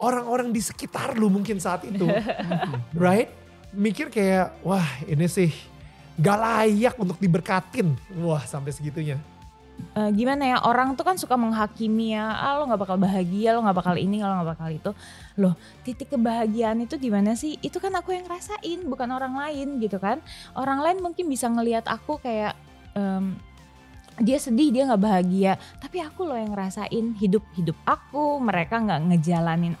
orang-orang di sekitar lu mungkin saat itu. right? Mikir kayak, wah ini sih gak layak untuk diberkatin. Wah sampai segitunya. Uh, gimana ya orang tuh kan suka menghakimi ya ah, lo gak bakal bahagia lo gak bakal ini lo gak bakal itu loh titik kebahagiaan itu gimana sih itu kan aku yang ngerasain, bukan orang lain gitu kan orang lain mungkin bisa ngelihat aku kayak um, dia sedih dia gak bahagia tapi aku loh yang ngerasain hidup hidup aku mereka gak ngejalanin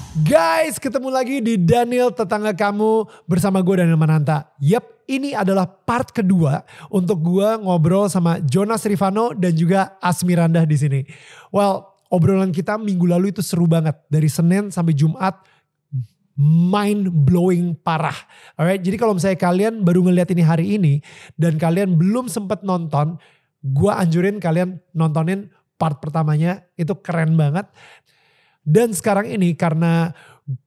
Guys, ketemu lagi di Daniel Tetangga Kamu bersama gue Daniel Mananta. Yap, ini adalah part kedua untuk gue ngobrol sama Jonas Rivano dan juga Asmiranda di sini. Well, obrolan kita minggu lalu itu seru banget. Dari Senin sampai Jumat mind blowing parah. Alright, jadi kalau misalnya kalian baru ngeliat ini hari ini dan kalian belum sempat nonton, gue anjurin kalian nontonin part pertamanya itu keren banget dan sekarang ini karena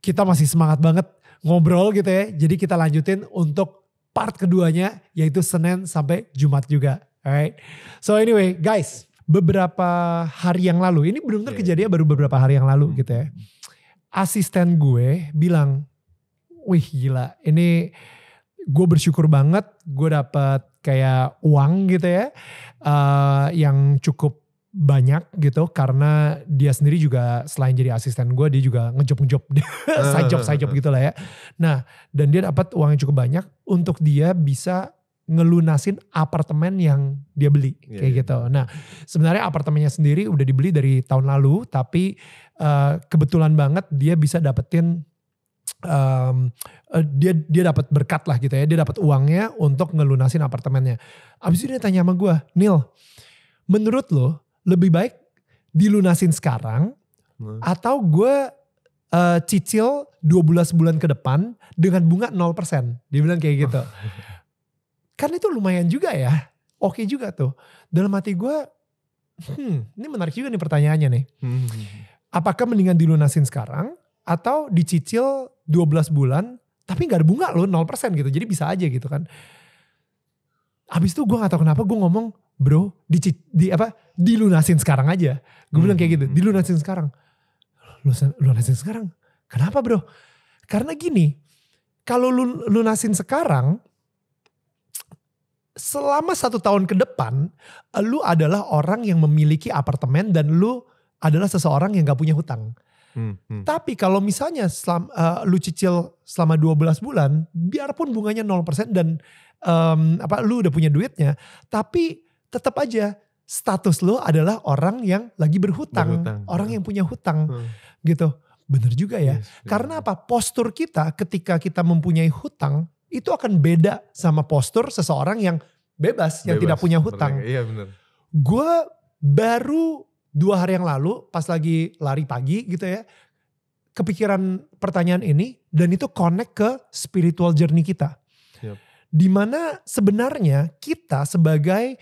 kita masih semangat banget ngobrol gitu ya. Jadi kita lanjutin untuk part keduanya yaitu Senin sampai Jumat juga. Alright. So anyway, guys, beberapa hari yang lalu, ini benar-benar yeah. Iya. kejadian baru beberapa hari yang lalu hmm. gitu ya. Asisten gue bilang, "Wih, gila. Ini gue bersyukur banget gue dapat kayak uang gitu ya uh, yang cukup banyak gitu karena dia sendiri juga selain jadi asisten gue dia juga ngejob-ngejob side job side ah. job gitu lah ya. Nah dan dia dapat uang yang cukup banyak untuk dia bisa ngelunasin apartemen yang dia beli iya, kayak yeah. gitu. Nah sebenarnya apartemennya sendiri udah dibeli dari tahun lalu tapi uh, kebetulan banget dia bisa dapetin um, uh, dia dia dapat berkat lah gitu ya dia dapat uangnya untuk ngelunasin apartemennya. Abis itu dia tanya sama gue, Nil, menurut lo lebih baik dilunasin sekarang hmm. atau gue uh, cicil 12 bulan ke depan dengan bunga 0%. Dia bilang kayak gitu. Oh. kan itu lumayan juga ya. Oke okay juga tuh. Dalam hati gue, hmm, ini menarik juga nih pertanyaannya nih. Hmm. Apakah mendingan dilunasin sekarang atau dicicil 12 bulan tapi gak ada bunga loh 0% gitu. Jadi bisa aja gitu kan. Abis itu gue gak tau kenapa gue ngomong bro di, di apa dilunasin sekarang aja gue bilang kayak gitu hmm. dilunasin sekarang lunasin sekarang kenapa bro karena gini kalau lu lunasin sekarang selama satu tahun ke depan lu adalah orang yang memiliki apartemen dan lu adalah seseorang yang gak punya hutang Hmm, hmm. Tapi kalau misalnya selam, uh, lu cicil selama 12 bulan, biarpun bunganya 0% dan um, apa lu udah punya duitnya, tapi tetap aja status lo adalah orang yang lagi berhutang, berhutang. orang yang punya hutang hmm. gitu. Bener juga ya. Yes, Karena apa? Postur kita ketika kita mempunyai hutang itu akan beda sama postur seseorang yang bebas, bebas. yang tidak punya hutang. Iya bener Gue baru dua hari yang lalu pas lagi lari pagi gitu ya kepikiran pertanyaan ini dan itu connect ke spiritual journey kita. Yep. Dimana sebenarnya kita sebagai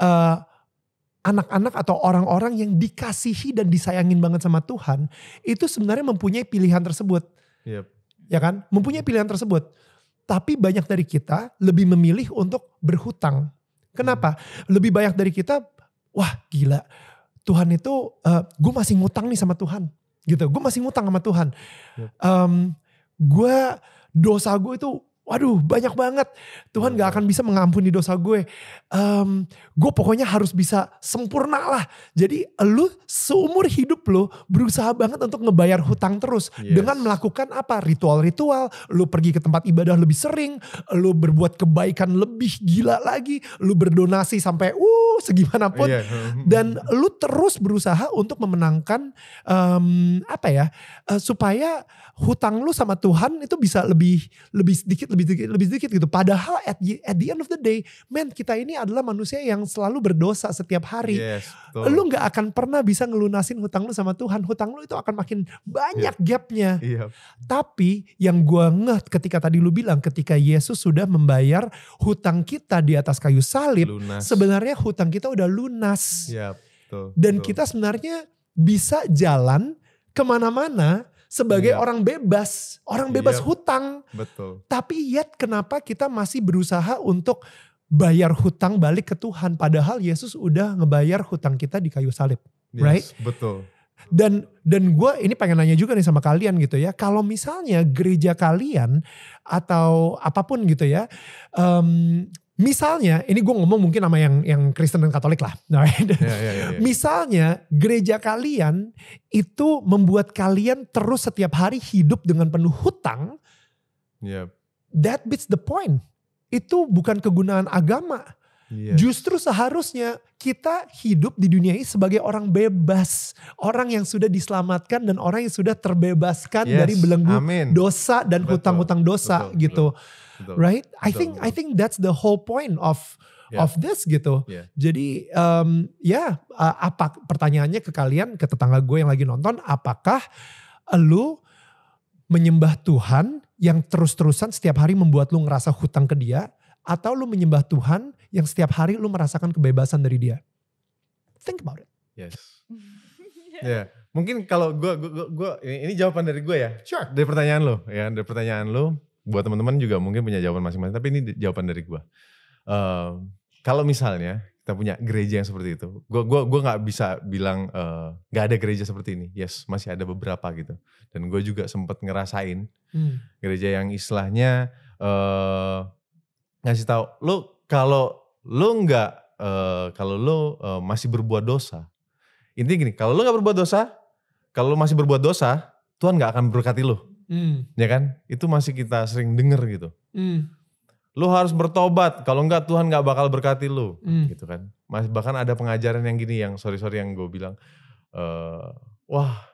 anak eh, anak-anak atau orang-orang yang dikasihi dan disayangin banget sama Tuhan itu sebenarnya mempunyai pilihan tersebut. Yep. Ya kan? Mempunyai pilihan tersebut. Tapi banyak dari kita lebih memilih untuk berhutang. Kenapa? Hmm. Lebih banyak dari kita, wah gila. Tuhan itu, uh, eh, gue masih ngutang nih sama Tuhan. Gitu, gue masih ngutang sama Tuhan. Yep. Um, mmm, gue, dosa gue itu waduh banyak banget. Tuhan gak akan bisa mengampuni dosa gue. Um, gue pokoknya harus bisa sempurna lah. Jadi lu seumur hidup lo berusaha banget untuk ngebayar hutang terus. Yes. Dengan melakukan apa? Ritual-ritual. Lu pergi ke tempat ibadah lebih sering. Lu berbuat kebaikan lebih gila lagi. Lu berdonasi sampai uh segimanapun. Yeah. Dan lu terus berusaha untuk memenangkan um, apa ya? Uh, supaya hutang lu sama Tuhan itu bisa lebih lebih sedikit lebih lebih sedikit, lebih sedikit gitu. Padahal at, at the end of the day, man kita ini adalah manusia yang selalu berdosa setiap hari. Yes, Lu nggak akan pernah bisa ngelunasin hutang lu sama Tuhan. Hutang lu itu akan makin banyak yeah. gapnya. Yeah. Tapi yang gua ngeh ketika tadi lu bilang ketika Yesus sudah membayar hutang kita di atas kayu salib, lunas. sebenarnya hutang kita udah lunas. Yeah, betul, Dan betul. kita sebenarnya bisa jalan kemana-mana sebagai iya. orang bebas, orang bebas iya. hutang. Betul. Tapi yet kenapa kita masih berusaha untuk bayar hutang balik ke Tuhan padahal Yesus udah ngebayar hutang kita di kayu salib, yes, right? Betul. Dan dan gue ini pengen nanya juga nih sama kalian gitu ya, kalau misalnya gereja kalian atau apapun gitu ya um, Misalnya, ini gue ngomong mungkin sama yang yang Kristen dan Katolik lah. Right? yeah, yeah, yeah, Misalnya gereja kalian itu membuat kalian terus setiap hari hidup dengan penuh hutang. Yep. That beats the point. Itu bukan kegunaan agama. Yeah. Justru seharusnya kita hidup di dunia ini sebagai orang bebas, orang yang sudah diselamatkan dan orang yang sudah terbebaskan yes. dari belenggu Amin. dosa dan hutang-hutang dosa betul, gitu. Betul Betul. right? Betul, I think betul. I think that's the whole point of yeah. of this gitu. Yeah. Jadi um, ya yeah, uh, apa pertanyaannya ke kalian ke tetangga gue yang lagi nonton, apakah lu menyembah Tuhan yang terus-terusan setiap hari membuat lu ngerasa hutang ke dia atau lu menyembah Tuhan yang setiap hari lu merasakan kebebasan dari dia? Think about it. Yes. Ya, yeah. mungkin kalau gue, gue, gue, ini, jawaban dari gue ya. Sure. Dari pertanyaan lo, ya, kan? dari pertanyaan lo buat teman-teman juga mungkin punya jawaban masing-masing tapi ini jawaban dari gue ehm, uh, kalau misalnya kita punya gereja yang seperti itu gue gua gua nggak bisa bilang eh, nggak uh, ada gereja seperti ini yes masih ada beberapa gitu dan gue juga sempat ngerasain hmm. gereja yang istilahnya uh, ngasih tahu lo kalau lo nggak uh, kalau lo uh, masih berbuat dosa intinya gini kalau lo nggak berbuat dosa kalau lo masih berbuat dosa Tuhan nggak akan berkati lo Mm. Ya kan? Itu masih kita sering denger gitu. Mm. Lu harus bertobat, kalau enggak Tuhan enggak bakal berkati lu, mm. gitu kan. Mas bahkan ada pengajaran yang gini yang sorry sorry yang gue bilang, uh, wah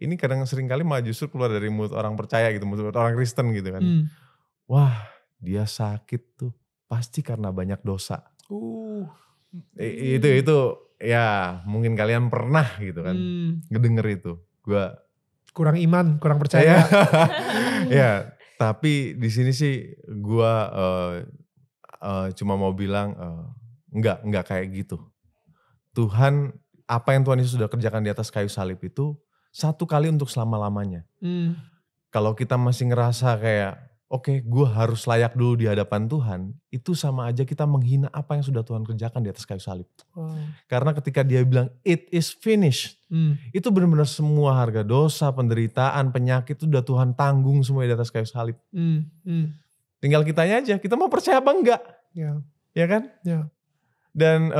ini kadang sering kali malah justru keluar dari mulut orang percaya gitu, mulut orang Kristen gitu kan. Mm. Wah dia sakit tuh pasti karena banyak dosa. Uh. I, itu itu ya mungkin kalian pernah gitu kan, mm. ngedenger itu. Gue kurang iman, kurang percaya. ya, tapi di sini sih gua uh, uh, cuma mau bilang uh, eh, enggak, enggak kayak gitu. Tuhan, apa yang Tuhan Yesus sudah kerjakan di atas kayu salib itu satu kali untuk selama-lamanya. Hmm. Kalau kita masih ngerasa kayak oke okay, gue harus layak dulu di hadapan Tuhan, itu sama aja kita menghina apa yang sudah Tuhan kerjakan di atas kayu salib. Wow. Karena ketika dia bilang it is finished, hmm. itu benar-benar semua harga dosa, penderitaan, penyakit itu udah Tuhan tanggung semua di atas kayu salib. Hmm. Hmm. Tinggal kitanya aja, kita mau percaya apa enggak? Ya, yeah. kan? Yeah. Dan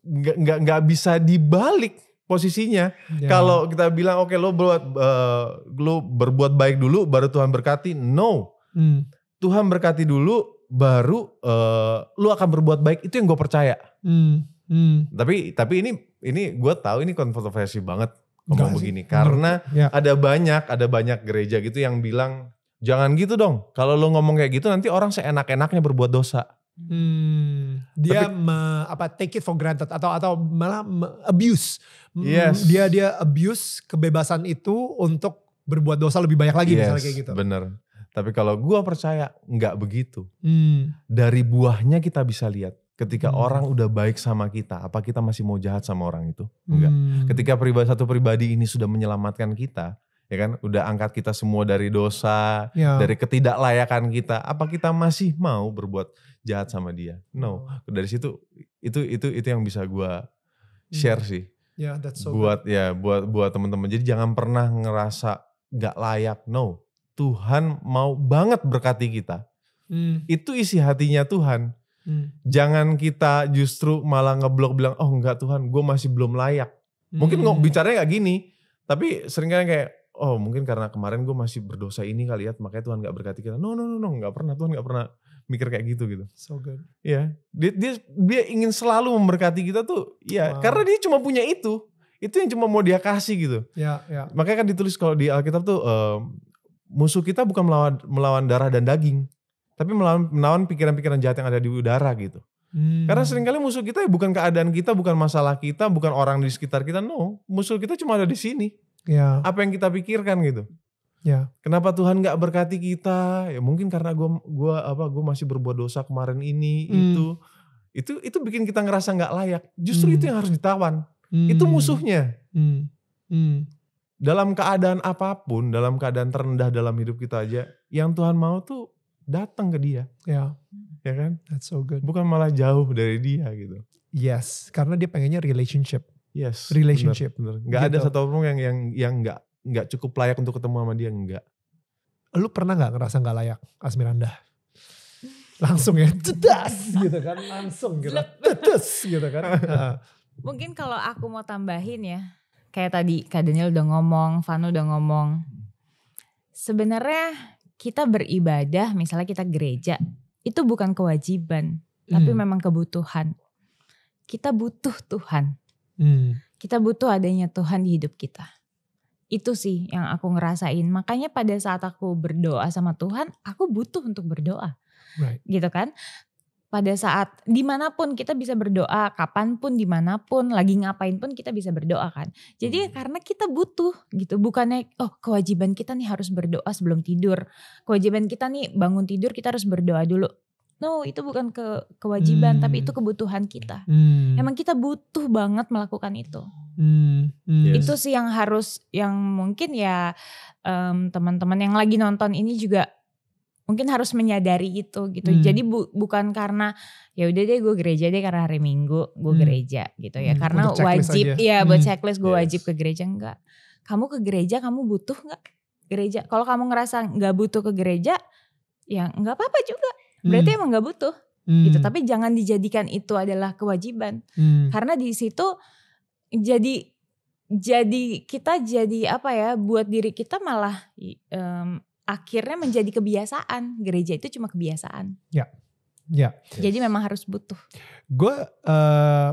nggak nggak bisa dibalik posisinya. Ya. Kalau kita bilang oke okay, lo buat uh, lo berbuat baik dulu baru Tuhan berkati. No. Hmm. Tuhan berkati dulu baru uh, lo akan berbuat baik. Itu yang gue percaya. Hmm. Hmm. Tapi tapi ini ini gue tahu ini kontroversi banget ngomong begini karena ya. ada banyak ada banyak gereja gitu yang bilang jangan gitu dong. Kalau lo ngomong kayak gitu nanti orang seenak-enaknya berbuat dosa. Hmm, dia Tapi, me, apa take it for granted atau atau malah me, abuse. Yes. Dia dia abuse kebebasan itu untuk berbuat dosa lebih banyak lagi yes, misalnya kayak gitu. Bener. Tapi kalau gua percaya nggak begitu. Hmm. Dari buahnya kita bisa lihat ketika hmm. orang udah baik sama kita, apa kita masih mau jahat sama orang itu? Enggak. Hmm. Ketika pribadi satu pribadi ini sudah menyelamatkan kita, ya kan udah angkat kita semua dari dosa, ya. dari ketidaklayakan kita, apa kita masih mau berbuat jahat sama dia. No, oh. dari situ itu itu itu yang bisa gua hmm. share sih. Yeah, that's so buat good. ya buat buat teman-teman. Jadi jangan pernah ngerasa nggak layak. No, Tuhan mau banget berkati kita. Hmm. Itu isi hatinya Tuhan. Hmm. Jangan kita justru malah ngeblok bilang, oh enggak Tuhan, gue masih belum layak. Mungkin ngomong hmm. bicaranya gak gini, tapi seringkali kayak, oh mungkin karena kemarin gue masih berdosa ini kali ya, makanya Tuhan gak berkati kita. No, no, no, no, gak pernah, Tuhan gak pernah mikir kayak gitu gitu. So good. Ya, dia dia dia ingin selalu memberkati kita tuh, ya wow. karena dia cuma punya itu, itu yang cuma mau dia kasih gitu. Ya, ya. Makanya kan ditulis kalau di Alkitab tuh um, musuh kita bukan melawan melawan darah dan daging, tapi melawan melawan pikiran-pikiran jahat yang ada di udara gitu. Hmm. Karena seringkali musuh kita ya bukan keadaan kita, bukan masalah kita, bukan orang di sekitar kita, no. Musuh kita cuma ada di sini. Ya. Apa yang kita pikirkan gitu. Ya. Kenapa Tuhan nggak berkati kita? Ya mungkin karena gue gua apa gue masih berbuat dosa kemarin ini hmm. itu itu itu bikin kita ngerasa nggak layak. Justru hmm. itu yang harus ditawan. Hmm. Itu musuhnya. Hmm. Hmm. Dalam keadaan apapun, dalam keadaan terendah dalam hidup kita aja, yang Tuhan mau tuh datang ke dia. Ya. Ya kan? That's so good. Bukan malah jauh dari dia gitu. Yes, karena dia pengennya relationship. Yes. Relationship. Bener, bener. Gak gitu. ada satu orang yang yang yang nggak nggak cukup layak untuk ketemu sama dia nggak lu pernah nggak ngerasa nggak layak Asmiranda langsung ya cedas gitu kan langsung gitu cedas gitu kan mungkin kalau aku mau tambahin ya kayak tadi Kak Daniel udah ngomong Vanu udah ngomong sebenarnya kita beribadah misalnya kita gereja itu bukan kewajiban hmm. tapi memang kebutuhan kita butuh Tuhan hmm. kita butuh adanya Tuhan di hidup kita itu sih yang aku ngerasain. Makanya pada saat aku berdoa sama Tuhan, aku butuh untuk berdoa. Right. Gitu kan? Pada saat dimanapun kita bisa berdoa, kapanpun, dimanapun, lagi ngapain pun kita bisa berdoa kan. Jadi hmm. karena kita butuh gitu, bukannya oh kewajiban kita nih harus berdoa sebelum tidur. Kewajiban kita nih bangun tidur kita harus berdoa dulu. No, itu bukan ke kewajiban, hmm. tapi itu hmm. kebutuhan kita. Hmm. Emang kita butuh banget melakukan itu. Hmm. hmm. Itu sih yang harus, yang mungkin ya teman teman-teman yang lagi nonton ini juga mungkin harus menyadari itu gitu. Hmm. Jadi bu, bukan karena ya udah deh gue gereja deh karena hari Minggu gue hmm. gereja gitu ya. Hmm. Karena wajib aja. ya hmm. buat checklist gue yes. wajib ke gereja enggak. Kamu ke gereja kamu butuh nggak gereja? Kalau kamu ngerasa nggak butuh ke gereja ya nggak apa-apa juga berarti hmm. emang nggak butuh hmm. gitu tapi jangan dijadikan itu adalah kewajiban hmm. karena di situ jadi jadi kita jadi apa ya buat diri kita malah um, akhirnya menjadi kebiasaan gereja itu cuma kebiasaan ya ya jadi yes. memang harus butuh gue uh,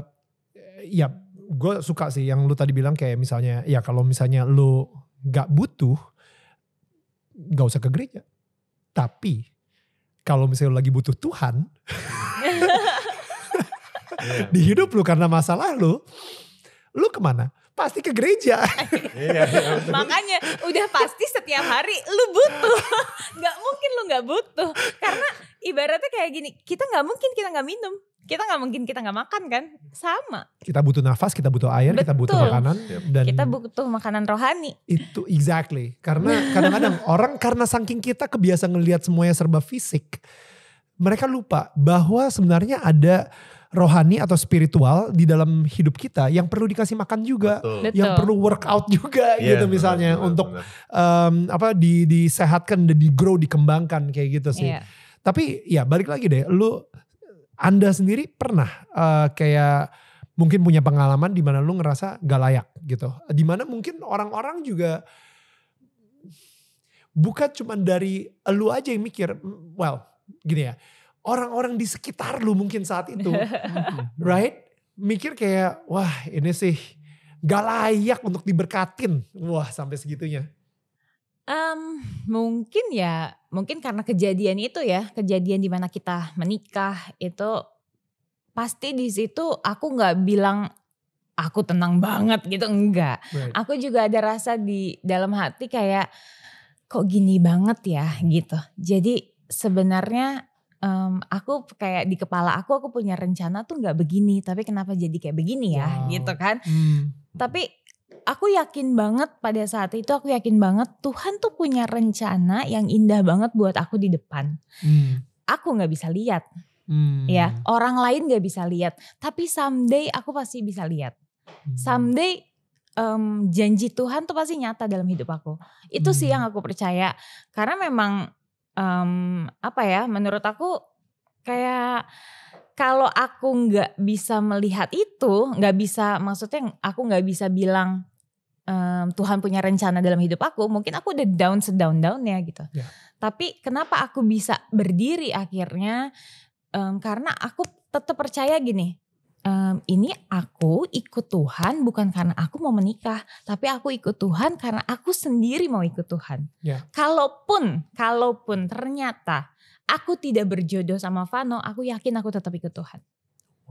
ya gue suka sih yang lu tadi bilang kayak misalnya ya kalau misalnya lu gak butuh gak usah ke gereja tapi kalau misalnya lu lagi butuh Tuhan di hidup lu karena masalah lu, lu kemana? Pasti ke gereja. Iya, iya, Makanya udah pasti setiap hari lu butuh. Gak mungkin lu gak butuh. Karena ibaratnya kayak gini, kita gak mungkin kita gak minum kita nggak mungkin kita nggak makan kan sama kita butuh nafas kita butuh air Betul. kita butuh makanan yep. dan kita butuh makanan rohani itu exactly karena kadang-kadang orang karena saking kita kebiasa ngelihat semuanya serba fisik mereka lupa bahwa sebenarnya ada rohani atau spiritual di dalam hidup kita yang perlu dikasih makan juga Betul. yang Betul. perlu workout juga yeah, gitu misalnya benar, untuk benar. Um, apa di disehatkan di grow dikembangkan kayak gitu sih yeah. tapi ya balik lagi deh lu anda sendiri pernah uh, kayak mungkin punya pengalaman di mana lu ngerasa gak layak gitu. Di mana mungkin orang-orang juga bukan cuma dari lu aja yang mikir, well, gini ya. Orang-orang di sekitar lu mungkin saat itu, right? Mikir kayak, wah ini sih gak layak untuk diberkatin. Wah sampai segitunya. Um, mungkin ya, mungkin karena kejadian itu ya, kejadian di mana kita menikah itu, pasti di situ aku nggak bilang, aku tenang banget gitu, enggak. Right. Aku juga ada rasa di dalam hati kayak, kok gini banget ya gitu. Jadi sebenarnya, um, aku kayak di kepala aku, aku punya rencana tuh nggak begini, tapi kenapa jadi kayak begini ya, Wow, gitu kan. Hmm. Tapi aku yakin banget pada saat itu aku yakin banget Tuhan tuh punya rencana yang indah banget buat aku di depan. Hmm. Aku nggak bisa lihat, hmm. ya orang lain nggak bisa lihat. Tapi someday aku pasti bisa lihat. Hmm. Someday um, janji Tuhan tuh pasti nyata dalam hidup aku. Itu hmm. sih yang hmm. aku percaya. Karena memang um, apa ya? Menurut aku kayak kalau aku nggak bisa melihat itu, nggak bisa maksudnya aku nggak bisa bilang um, Tuhan punya rencana dalam hidup aku, mungkin aku udah down sedown down gitu. ya gitu. Yeah. Tapi kenapa aku bisa berdiri akhirnya? Um, karena aku tetap percaya gini. Um, ini aku ikut Tuhan bukan karena aku mau menikah, tapi aku ikut Tuhan karena aku sendiri mau ikut Tuhan. Yeah. Kalaupun, kalaupun ternyata aku tidak berjodoh sama Vano, aku yakin aku tetap ikut Tuhan.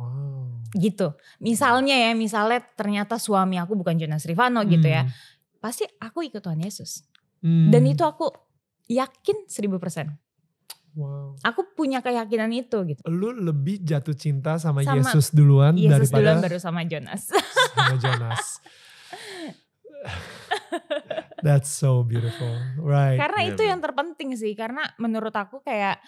Wow gitu. Misalnya ya, misalnya ternyata suami aku bukan Jonas Rivano hmm. gitu ya. Hmm. Pasti aku ikut Tuhan Yesus. Hmm. Dan itu aku yakin seribu persen. Wow. Aku punya keyakinan itu gitu. Lu lebih jatuh cinta sama, sama Yesus duluan Yesus daripada duluan baru sama Jonas. Sama Jonas. That's so beautiful. Right. Karena yeah, itu iya, yang terpenting sih karena menurut aku kayak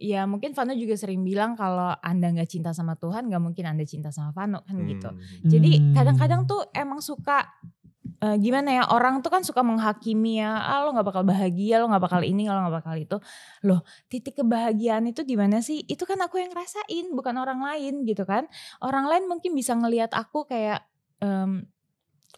ya mungkin Vano juga sering bilang kalau Anda nggak cinta sama Tuhan nggak mungkin Anda cinta sama Vano kan hmm. gitu. Jadi kadang-kadang tuh emang suka uh, gimana ya orang tuh kan suka menghakimi ya ah, lo nggak bakal bahagia lo nggak bakal ini lo nggak bakal itu loh titik kebahagiaan itu di mana sih itu kan aku yang rasain bukan orang lain gitu kan orang lain mungkin bisa ngelihat aku kayak um,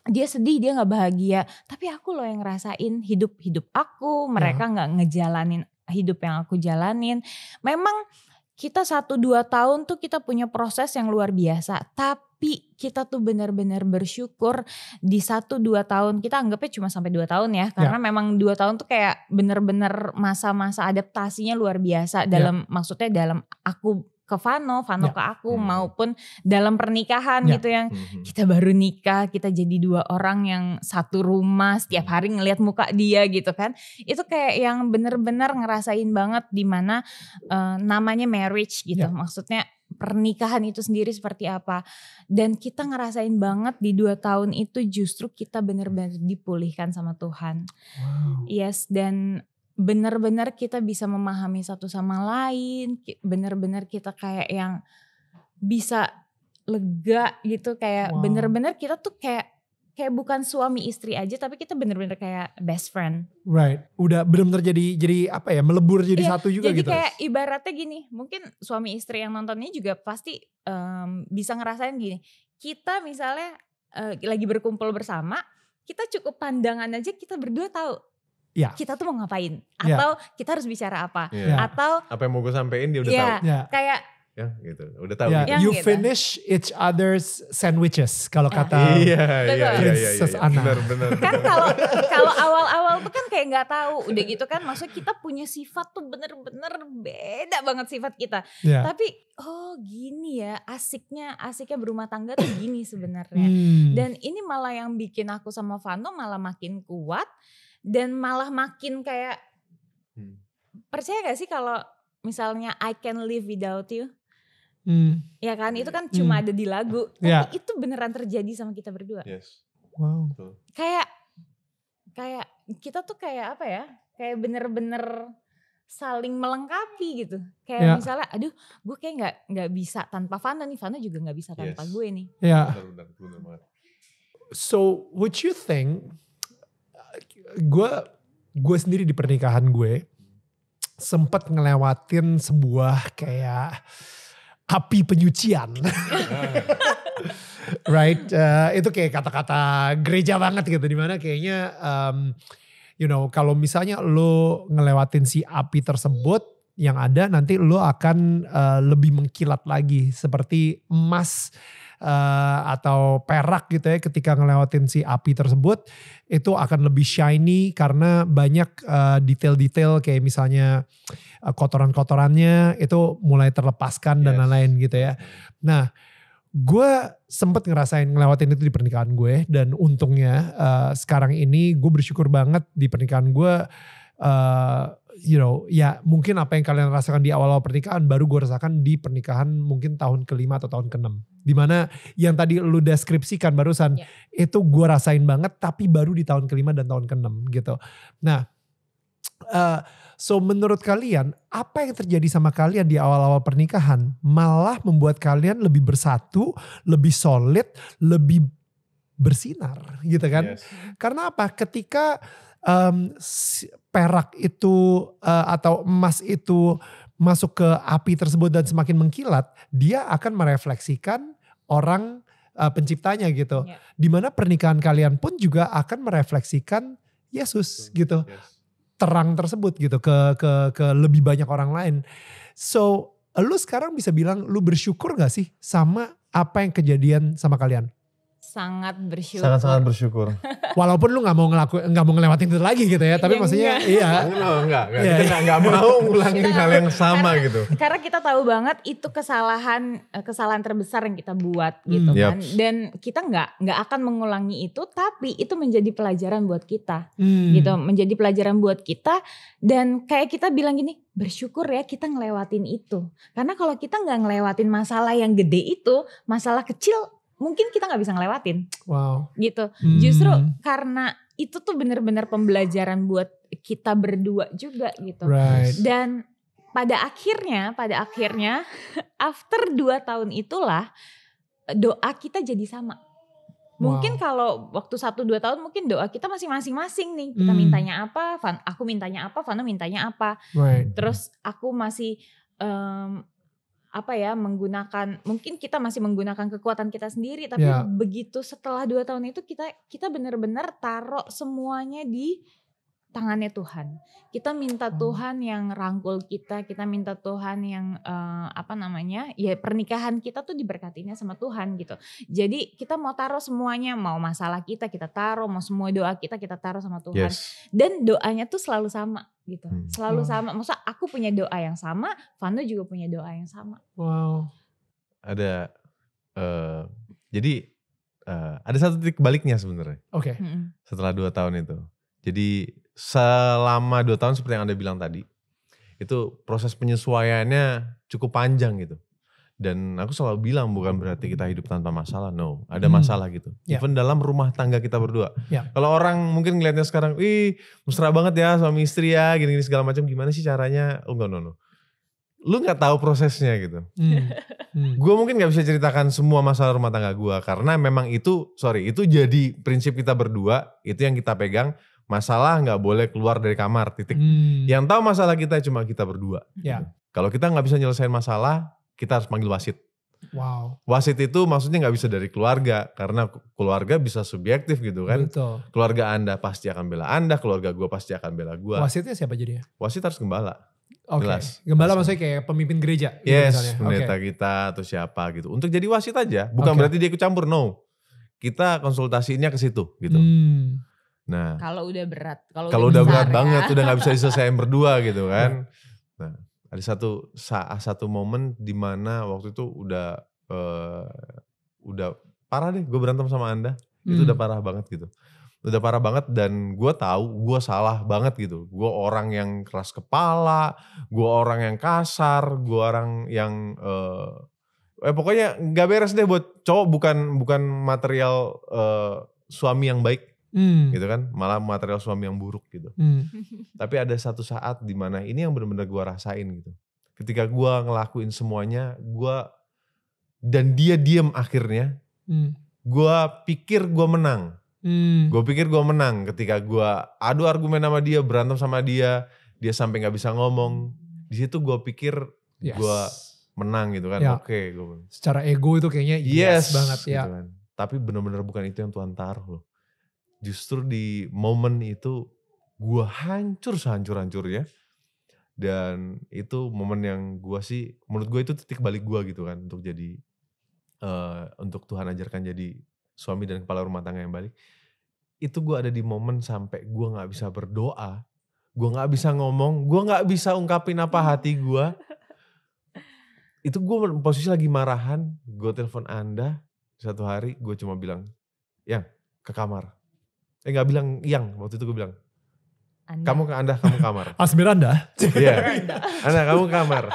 dia sedih dia nggak bahagia tapi aku loh yang ngerasain hidup hidup aku ya. mereka nggak ngejalanin hidup yang aku jalanin. Memang kita satu dua tahun tuh kita punya proses yang luar biasa. Tapi kita tuh benar-benar bersyukur di satu dua tahun. Kita anggapnya cuma sampai dua tahun ya, karena yeah. memang dua tahun tuh kayak benar-benar masa-masa adaptasinya luar biasa. Ya. Dalam yeah. maksudnya dalam aku ke Vano, Vano ya. ke aku hmm. maupun dalam pernikahan ya. gitu yang hmm. hmm. kita baru nikah, kita jadi dua orang yang satu rumah setiap hmm. hari ngelihat muka dia gitu kan. Itu kayak yang bener-bener ngerasain banget mana uh, namanya marriage gitu. Ya. Maksudnya pernikahan itu sendiri seperti apa dan kita ngerasain banget di dua tahun itu justru kita benar-benar dipulihkan sama Tuhan wow. yes dan benar-benar kita bisa memahami satu sama lain, benar-benar kita kayak yang bisa lega gitu kayak wow. benar bener kita tuh kayak kayak bukan suami istri aja tapi kita bener-bener kayak best friend. Right. Udah benar-benar jadi jadi apa ya melebur jadi yeah, satu juga jadi gitu. Jadi kayak ibaratnya gini, mungkin suami istri yang nonton ini juga pasti um, bisa ngerasain gini. Kita misalnya uh, lagi berkumpul bersama, kita cukup pandangan aja kita berdua tahu Ya. Kita tuh mau ngapain? Atau ya. kita harus bicara apa? Ya. Atau apa yang mau gue sampein dia udah ya, tahu. Ya. Kayak ya gitu udah tahu ya. gitu. you gitu. finish each other's sandwiches kalau kata iya, iya, iya, Anna benar, benar, kan kalau kalau awal-awal tuh kan kayak nggak tahu udah gitu kan maksudnya kita punya sifat tuh bener-bener beda banget sifat kita ya. tapi oh gini ya asiknya asiknya berumah tangga tuh gini sebenarnya hmm. dan ini malah yang bikin aku sama Vano malah makin kuat dan malah makin kayak hmm. percaya gak sih kalau misalnya I can live without you hmm. ya kan itu kan hmm. cuma ada di lagu tapi yeah. itu beneran terjadi sama kita berdua yes. wow kayak kayak kita tuh kayak apa ya kayak bener-bener saling melengkapi gitu kayak yeah. misalnya aduh gue kayak nggak nggak bisa tanpa Fana nih Fana juga nggak bisa tanpa yes. gue nih ya yeah. so would you think gue gue sendiri di pernikahan gue sempat ngelewatin sebuah kayak api penyucian. right? Uh, itu kayak kata-kata gereja banget gitu dimana kayaknya um, you know kalau misalnya lo ngelewatin si api tersebut yang ada nanti lo akan uh, lebih mengkilat lagi seperti emas Eh, atau perak gitu ya ketika ngelewatin si api tersebut itu akan lebih shiny karena banyak detail eh, detail-detail kayak misalnya uh, kotoran-kotorannya itu mulai terlepaskan yes. dan lain-lain gitu ya. Nah, gue sempet ngerasain ngelewatin itu di pernikahan gue dan untungnya uh, sekarang ini gue bersyukur banget di pernikahan gue uh, you know, ya mungkin apa yang kalian rasakan di awal-awal pernikahan baru gue rasakan di pernikahan mungkin tahun kelima atau tahun keenam. Dimana yang tadi lu deskripsikan barusan yeah. itu gue rasain banget tapi baru di tahun kelima dan tahun keenam gitu. Nah, uh, so menurut kalian apa yang terjadi sama kalian di awal-awal pernikahan malah membuat kalian lebih bersatu, lebih solid, lebih bersinar gitu kan? Yes. Karena apa? Ketika um, perak itu uh, atau emas itu masuk ke api tersebut dan semakin mengkilat, dia akan merefleksikan orang uh, penciptanya gitu. Yeah. Dimana pernikahan kalian pun juga akan merefleksikan Yesus hmm, gitu. Yes. Terang tersebut gitu ke ke ke lebih banyak orang lain. So, lu sekarang bisa bilang lu bersyukur gak sih sama apa yang kejadian sama kalian? sangat bersyukur. Sangat sangat bersyukur. Walaupun lu nggak mau ngelaku nggak mau ngelewatin itu lagi gitu ya, tapi ya, maksudnya enggak. iya. iya. Enggak enggak enggak, enggak, iya, iya. enggak mau ngulangin kita, hal yang sama karena, gitu. Karena kita tahu banget itu kesalahan eh, kesalahan terbesar yang kita buat gitu hmm. kan. Yep. Dan kita nggak nggak akan mengulangi itu, tapi itu menjadi pelajaran buat kita. Hmm. Gitu, menjadi pelajaran buat kita dan kayak kita bilang gini, bersyukur ya kita ngelewatin itu. Karena kalau kita nggak ngelewatin masalah yang gede itu, masalah kecil mungkin kita nggak bisa ngelewatin. Wow. Gitu. Hmm. Justru karena itu tuh benar-benar pembelajaran buat kita berdua juga gitu. Right. Dan pada akhirnya, pada akhirnya, after dua tahun itulah doa kita jadi sama. Mungkin wow. kalau waktu satu dua tahun mungkin doa kita masih masing-masing nih. Kita hmm. mintanya apa, aku mintanya apa, Vano mintanya apa. Right. Terus aku masih um, apa ya menggunakan mungkin kita masih menggunakan kekuatan kita sendiri tapi yeah. begitu setelah dua tahun itu kita kita benar-benar taruh semuanya di tangannya Tuhan kita minta hmm. Tuhan yang rangkul kita kita minta Tuhan yang uh, apa namanya ya pernikahan kita tuh diberkatinya sama Tuhan gitu jadi kita mau taruh semuanya mau masalah kita kita taruh mau semua doa kita kita taruh sama Tuhan yes. dan doanya tuh selalu sama gitu. Hmm. Selalu wow. sama. Masa aku punya doa yang sama, Vano juga punya doa yang sama. Wow. Ada uh, jadi uh, ada satu titik baliknya sebenarnya. Oke. Okay. Hmm. Setelah dua tahun itu. Jadi selama dua tahun seperti yang Anda bilang tadi, itu proses penyesuaiannya cukup panjang gitu. Dan aku selalu bilang bukan berarti kita hidup tanpa masalah, no. Ada hmm. masalah gitu. Yeah. Even dalam rumah tangga kita berdua. Yeah. Kalau orang mungkin ngelihatnya sekarang, ih mesra banget ya suami istri ya, gini-gini segala macam. Gimana sih caranya? Oh enggak, no, no. Lu nggak tahu prosesnya gitu. Hmm. Hmm. Gue mungkin nggak bisa ceritakan semua masalah rumah tangga gue karena memang itu, sorry, itu jadi prinsip kita berdua. Itu yang kita pegang masalah nggak boleh keluar dari kamar titik hmm. yang tahu masalah kita cuma kita berdua ya. gitu. kalau kita nggak bisa nyelesain masalah kita harus panggil wasit. Wow. Wasit itu maksudnya nggak bisa dari keluarga karena keluarga bisa subjektif gitu kan. Betul. Keluarga Anda pasti akan bela Anda, keluarga gue pasti akan bela gue. Wasitnya siapa jadinya? Wasit harus gembala. Oke. Okay. Gembala maksudnya kayak pemimpin gereja. Gitu yes, gitu pendeta okay. kita atau siapa gitu. Untuk jadi wasit aja, bukan okay. berarti dia ikut campur. No, kita konsultasinya ke situ gitu. Hmm. Nah, kalau udah berat, kalau udah, udah berat ya. banget, udah nggak bisa diselesaikan berdua gitu kan. Nah, ada satu saat satu momen di mana waktu itu udah uh, udah parah deh gue berantem sama anda hmm. itu udah hmm. parah banget gitu udah parah banget dan gue tahu gue salah banget gitu gue orang yang keras kepala gue orang yang kasar gue orang yang uh, eh pokoknya nggak beres deh buat cowok bukan bukan material uh, suami yang baik hmm. gitu kan malah material suami yang buruk gitu hmm. tapi ada satu saat di mana ini yang benar-benar gue rasain gitu ketika gue ngelakuin semuanya gue dan dia diem akhirnya hmm. gue pikir gue menang Hmm. Gue pikir gue menang ketika gue adu argumen sama dia, berantem sama dia, dia sampai nggak bisa ngomong. Di situ gue pikir yes. gue menang gitu kan. Ya. Oke, okay, Secara ego itu kayaknya yes, yes banget gitu ya. Gitu kan. Tapi benar-benar bukan itu yang Tuhan taruh loh justru di momen itu gue hancur sehancur-hancurnya dan itu momen yang gue sih menurut gue itu titik balik gue gitu kan untuk jadi uh, untuk Tuhan ajarkan jadi suami dan kepala rumah tangga yang balik itu gue ada di momen sampai gue nggak bisa berdoa gue nggak bisa ngomong gue nggak bisa ungkapin apa hati gue itu gue posisi lagi marahan gue telepon anda satu hari gue cuma bilang yang ke kamar Eh nggak bilang yang waktu itu gue bilang. Anda. Kamu ke anda, kamu kamar. Asmir anda. Iya. yeah. Anda kamu kamar.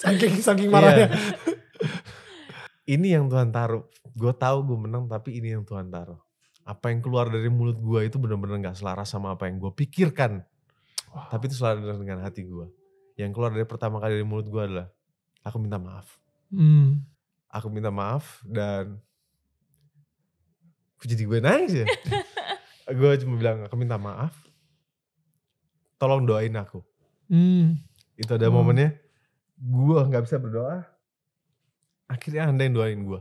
saking saking marahnya. Yeah. ini yang Tuhan taruh. Gue tahu gue menang tapi ini yang Tuhan taruh. Apa yang keluar dari mulut gue itu benar-benar gak selaras sama apa yang gue pikirkan. Wow. Tapi itu selaras dengan hati gue. Yang keluar dari pertama kali dari mulut gue adalah aku minta maaf. Hmm. Aku minta maaf dan jadi gue nangis ya. gue cuma bilang aku minta maaf tolong doain aku hmm. itu ada hmm. momennya gue nggak bisa berdoa akhirnya anda yang doain gue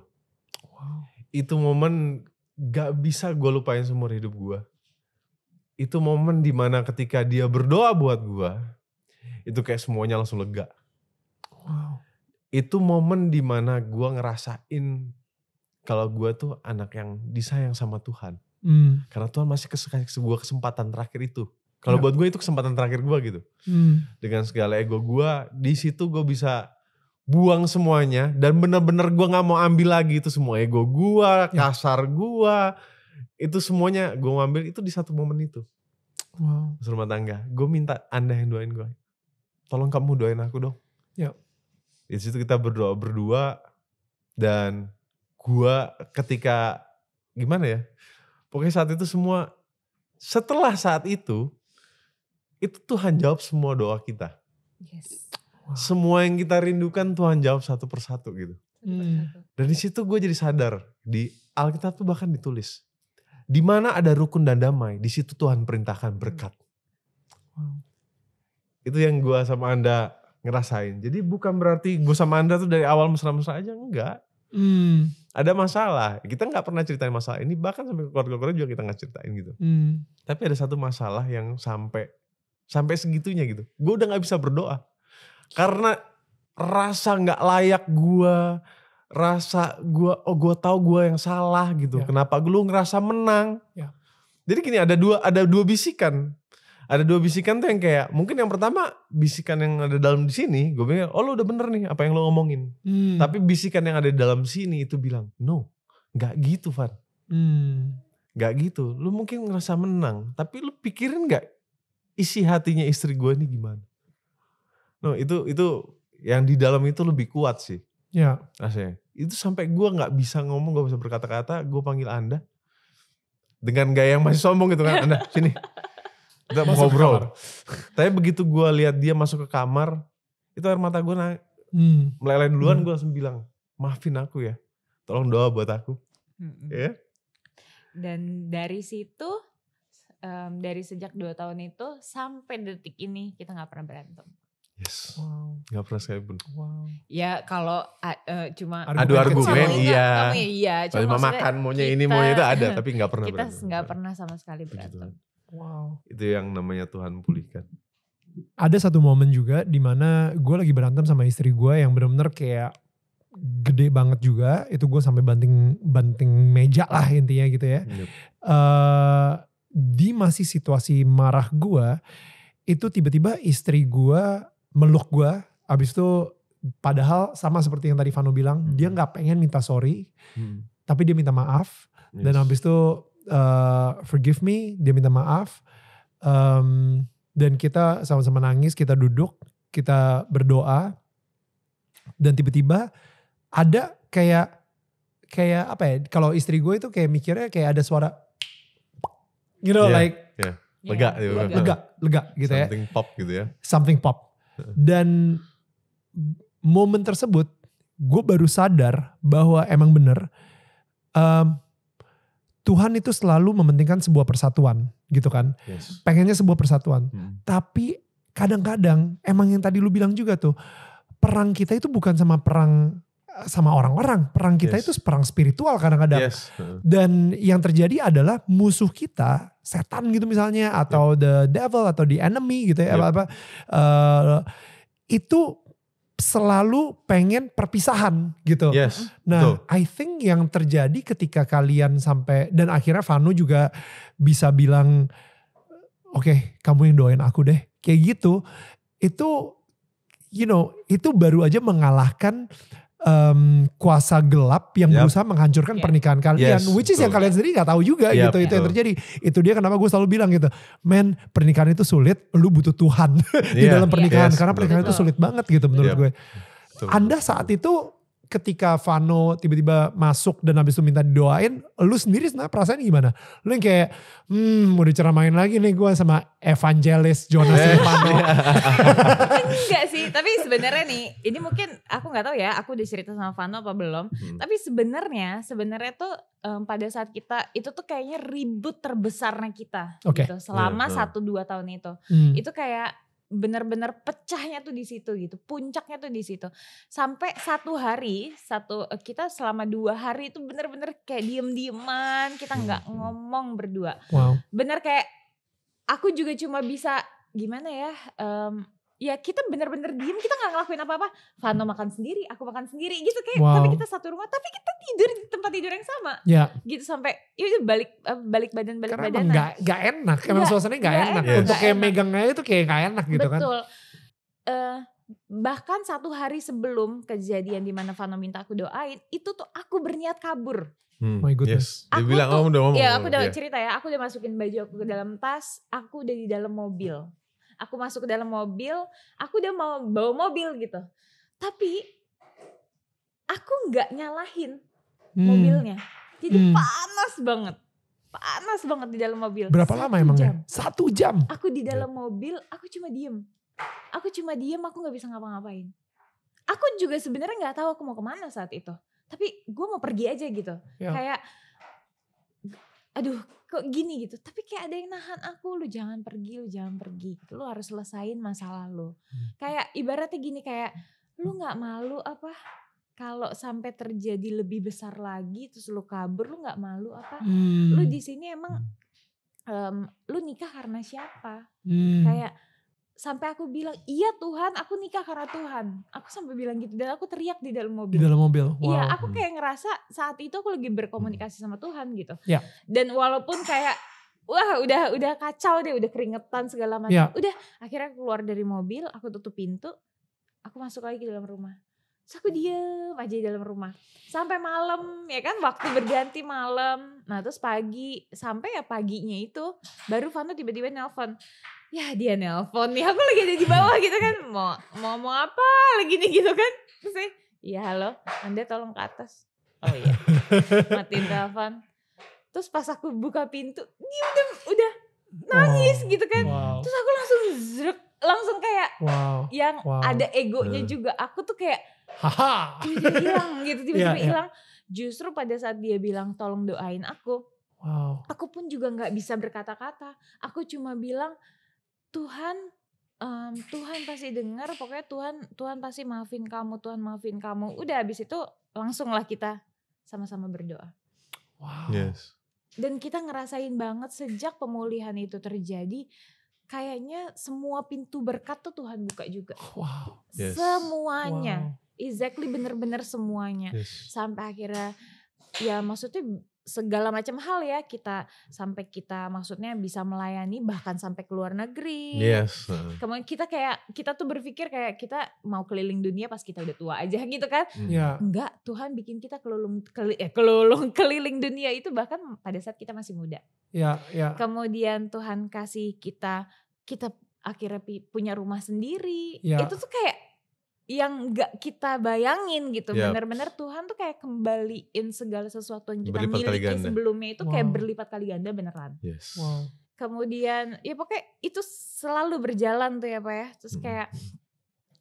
wow. itu momen gak bisa gue lupain seumur hidup gue itu momen dimana ketika dia berdoa buat gue itu kayak semuanya langsung lega wow. itu momen dimana gue ngerasain kalau gue tuh anak yang disayang sama Tuhan Hmm. Karena Tuhan masih kasih sebuah kesempatan terakhir itu. Kalau ya. buat gue itu kesempatan terakhir gue gitu. Hmm. Dengan segala ego gue, di situ gue bisa buang semuanya dan benar-benar gue nggak mau ambil lagi itu semua ego gue, ya. kasar gue, itu semuanya gue ambil itu di satu momen itu. Wow. Rumah tangga, gue minta anda yang doain gue. Tolong kamu doain aku dong. Ya. Di situ kita berdoa berdua dan gue ketika gimana ya? Pokoknya saat itu semua setelah saat itu itu Tuhan jawab semua doa kita. Yes. Wow. Semua yang kita rindukan Tuhan jawab satu persatu gitu. Hmm. Dan di situ gue jadi sadar di Alkitab tuh bahkan ditulis di mana ada rukun dan damai di situ Tuhan perintahkan hmm. berkat. Wow. Itu yang gue sama anda ngerasain. Jadi bukan berarti gue sama anda tuh dari awal mesra-mesra aja enggak. Hmm. Ada masalah, kita nggak pernah ceritain masalah ini, bahkan sampai keluarga-keluarga juga kita nggak ceritain gitu. Hmm. Tapi ada satu masalah yang sampai sampai segitunya gitu. Gue udah nggak bisa berdoa karena rasa nggak layak gue, rasa gue, oh gue tahu gue yang salah gitu. Ya. Kenapa gue ngerasa menang? Ya. Jadi gini ada dua ada dua bisikan ada dua bisikan tuh yang kayak mungkin yang pertama bisikan yang ada dalam di sini gue bilang oh lo udah bener nih apa yang lo ngomongin hmm. tapi bisikan yang ada di dalam sini itu bilang no nggak gitu Van hmm. nggak gitu lo mungkin ngerasa menang tapi lo pikirin nggak isi hatinya istri gue nih gimana no itu itu yang di dalam itu lebih kuat sih ya rasanya itu sampai gue nggak bisa ngomong gak bisa berkata-kata gue panggil anda dengan gaya yang masih sombong gitu kan anda sini Gak mau ngobrol. Tapi begitu gue lihat dia masuk ke kamar, itu air mata gue naik. Hmm. Meleleh duluan hmm. gue langsung bilang, maafin aku ya. Tolong doa buat aku. Hmm. Ya. Yeah. Dan dari situ, um, dari sejak dua tahun itu sampai detik ini kita nggak pernah berantem. Yes. Wow. Gak pernah pun. Wow. Ya kalau uh, cuma adu argumen iya. Kamu iya. Cuma makan maunya ini maunya itu ada tapi gak pernah. Kita berantem. gak pernah sama sekali berantem. Wow. Itu yang namanya Tuhan pulihkan. Ada satu momen juga di mana gue lagi berantem sama istri gue yang bener-bener kayak gede banget juga. Itu gue sampai banting banting meja lah intinya gitu ya. Yep. Uh, di masih situasi marah gue, itu tiba-tiba istri gue meluk gue. Abis itu padahal sama seperti yang tadi Vano bilang, hmm. dia nggak pengen minta sorry, hmm. tapi dia minta maaf. Yes. Dan abis itu Uh, forgive me, dia minta maaf. Um, dan kita sama-sama nangis, kita duduk, kita berdoa. Dan tiba-tiba ada kayak kayak apa ya? Kalau istri gue itu kayak mikirnya kayak ada suara you know yeah, like yeah. Iya, lega yeah. Gitu. Lega, lega, lega gitu something ya. Something pop gitu ya. Something pop. Dan momen tersebut gue baru sadar bahwa emang bener um, Tuhan itu selalu mementingkan sebuah persatuan gitu kan. Yes. Pengennya sebuah persatuan. Hmm. Tapi kadang-kadang emang yang tadi lu bilang juga tuh perang kita itu bukan sama perang eh, sama orang-orang. Perang kita yes. itu perang spiritual kadang-kadang. Yes. Dan yang terjadi adalah musuh kita setan gitu misalnya atau yep. the devil atau the enemy gitu ya yep. apa-apa. Uh, itu selalu pengen perpisahan gitu. Yes. Nah, betul. I think yang terjadi ketika kalian sampai dan akhirnya Vanu juga bisa bilang, oke, okay, kamu yang doain aku deh, kayak gitu. Itu, you know, itu baru aja mengalahkan um, kuasa gelap yang yep. berusaha menghancurkan yep. pernikahan kalian, yes, which is betul. yang kalian sendiri nggak tahu juga yep, gitu. Itu yang terjadi. Itu dia kenapa gue selalu bilang gitu, men pernikahan itu sulit, lu butuh Tuhan yeah. di iya. dalam pernikahan yes, karena pernikahan betul. itu sulit banget gitu menurut yep. gue. Anda saat itu ketika Vano tiba-tiba masuk dan habis itu minta didoain, lu sendiri sebenarnya perasaan gimana? Lu yang kayak, hmm mau diceramain lagi nih gue sama Evangelis Jonas Vano. Eh, iya. Enggak sih, tapi sebenarnya nih, ini mungkin aku gak tahu ya, aku udah cerita sama Vano apa belum. Hmm. Tapi sebenarnya, sebenarnya tuh um, pada saat kita itu tuh kayaknya ribut terbesarnya kita okay. gitu selama iya, satu yeah, dua tahun itu. Hmm. Itu kayak benar-benar pecahnya tuh di situ gitu puncaknya tuh di situ sampai satu hari satu eh, kita selama dua hari itu benar-benar kayak diem-dieman kita hmm. nggak ngomong berdua wow. benar kayak aku juga cuma bisa gimana ya um, ya kita bener-bener diem kita nggak ngelakuin apa-apa Vano makan sendiri aku makan sendiri gitu kayak wow. tapi kita satu rumah tapi kita tidur di tempat tidur yang sama ya. gitu sampai ya itu balik eh, balik badan balik karena badan nggak nggak enak karena gak, suasananya nggak enak, enak. Yes. untuk kayak megangnya itu kayak nggak enak gitu betul. kan betul uh, bahkan satu hari sebelum kejadian di mana Vano minta aku doain itu tuh aku berniat kabur Hmm. My goodness. Yes. aku bilang oh, tuh, oh, udah ngomong. Ya, aku udah yeah. cerita ya. Aku udah masukin baju aku ke dalam tas, aku udah di dalam mobil aku masuk ke dalam mobil aku udah mau bawa mobil gitu tapi aku nggak nyalahin hmm. mobilnya jadi hmm. panas banget panas banget di dalam mobil berapa satu lama emangnya satu jam aku di dalam mobil aku cuma diem aku cuma diem aku nggak bisa ngapa-ngapain aku juga sebenarnya nggak tahu aku mau kemana saat itu tapi gue mau pergi aja gitu ya. kayak aduh kok gini gitu tapi kayak ada yang nahan aku lu jangan pergi lu jangan pergi gitu, lu harus selesain masalah lu hmm. kayak ibaratnya gini kayak lu nggak malu apa kalau sampai terjadi lebih besar lagi terus lu kabur lu nggak malu apa hmm. lu di sini emang um, lu nikah karena siapa hmm. kayak sampai aku bilang iya Tuhan aku nikah karena Tuhan aku sampai bilang gitu dan aku teriak di dalam mobil di dalam mobil iya, wow. iya aku kayak ngerasa saat itu aku lagi berkomunikasi sama Tuhan gitu ya. dan walaupun kayak wah udah udah kacau deh udah keringetan segala macam ya. udah akhirnya aku keluar dari mobil aku tutup pintu aku masuk lagi ke dalam rumah Terus aku diem aja di dalam rumah. Sampai malam ya kan waktu berganti malam. Nah terus pagi sampai ya paginya itu baru Fano tiba-tiba nelpon ya dia nelpon nih aku lagi ada di bawah gitu kan mau mau mau apa lagi nih gitu kan terus iya halo anda tolong ke atas oh iya matiin telepon terus pas aku buka pintu dia udah nangis wow. gitu kan wow. terus aku langsung zrek langsung kayak wow. yang wow. ada egonya uh. juga aku tuh kayak haha hilang gitu tiba-tiba iya, iya. hilang -tiba yeah, yeah. justru pada saat dia bilang tolong doain aku Wow. Aku pun juga nggak bisa berkata-kata. Aku cuma bilang Tuhan um, Tuhan pasti dengar pokoknya Tuhan Tuhan pasti maafin kamu Tuhan maafin kamu udah habis itu langsunglah kita sama-sama berdoa wow yes dan kita ngerasain banget sejak pemulihan itu terjadi kayaknya semua pintu berkat tuh Tuhan buka juga wow yes. semuanya wow. exactly bener-bener semuanya yes. sampai akhirnya ya maksudnya segala macam hal ya kita sampai kita maksudnya bisa melayani bahkan sampai ke luar negeri. Yes. Kemudian kita kayak kita tuh berpikir kayak kita mau keliling dunia pas kita udah tua aja gitu kan? Hmm. Yeah. Enggak, Tuhan bikin kita kelulung keli, eh, kelulung keliling dunia itu bahkan pada saat kita masih muda. Iya, yeah, yeah. Kemudian Tuhan kasih kita kita akhirnya punya rumah sendiri. Yeah. Itu tuh kayak yang gak kita bayangin gitu yep. bener-bener Tuhan tuh kayak kembaliin segala sesuatu yang kita berlipat miliki sebelumnya itu wow. kayak berlipat kali ganda beneran yes. wow. kemudian ya pokoknya itu selalu berjalan tuh ya pak ya terus kayak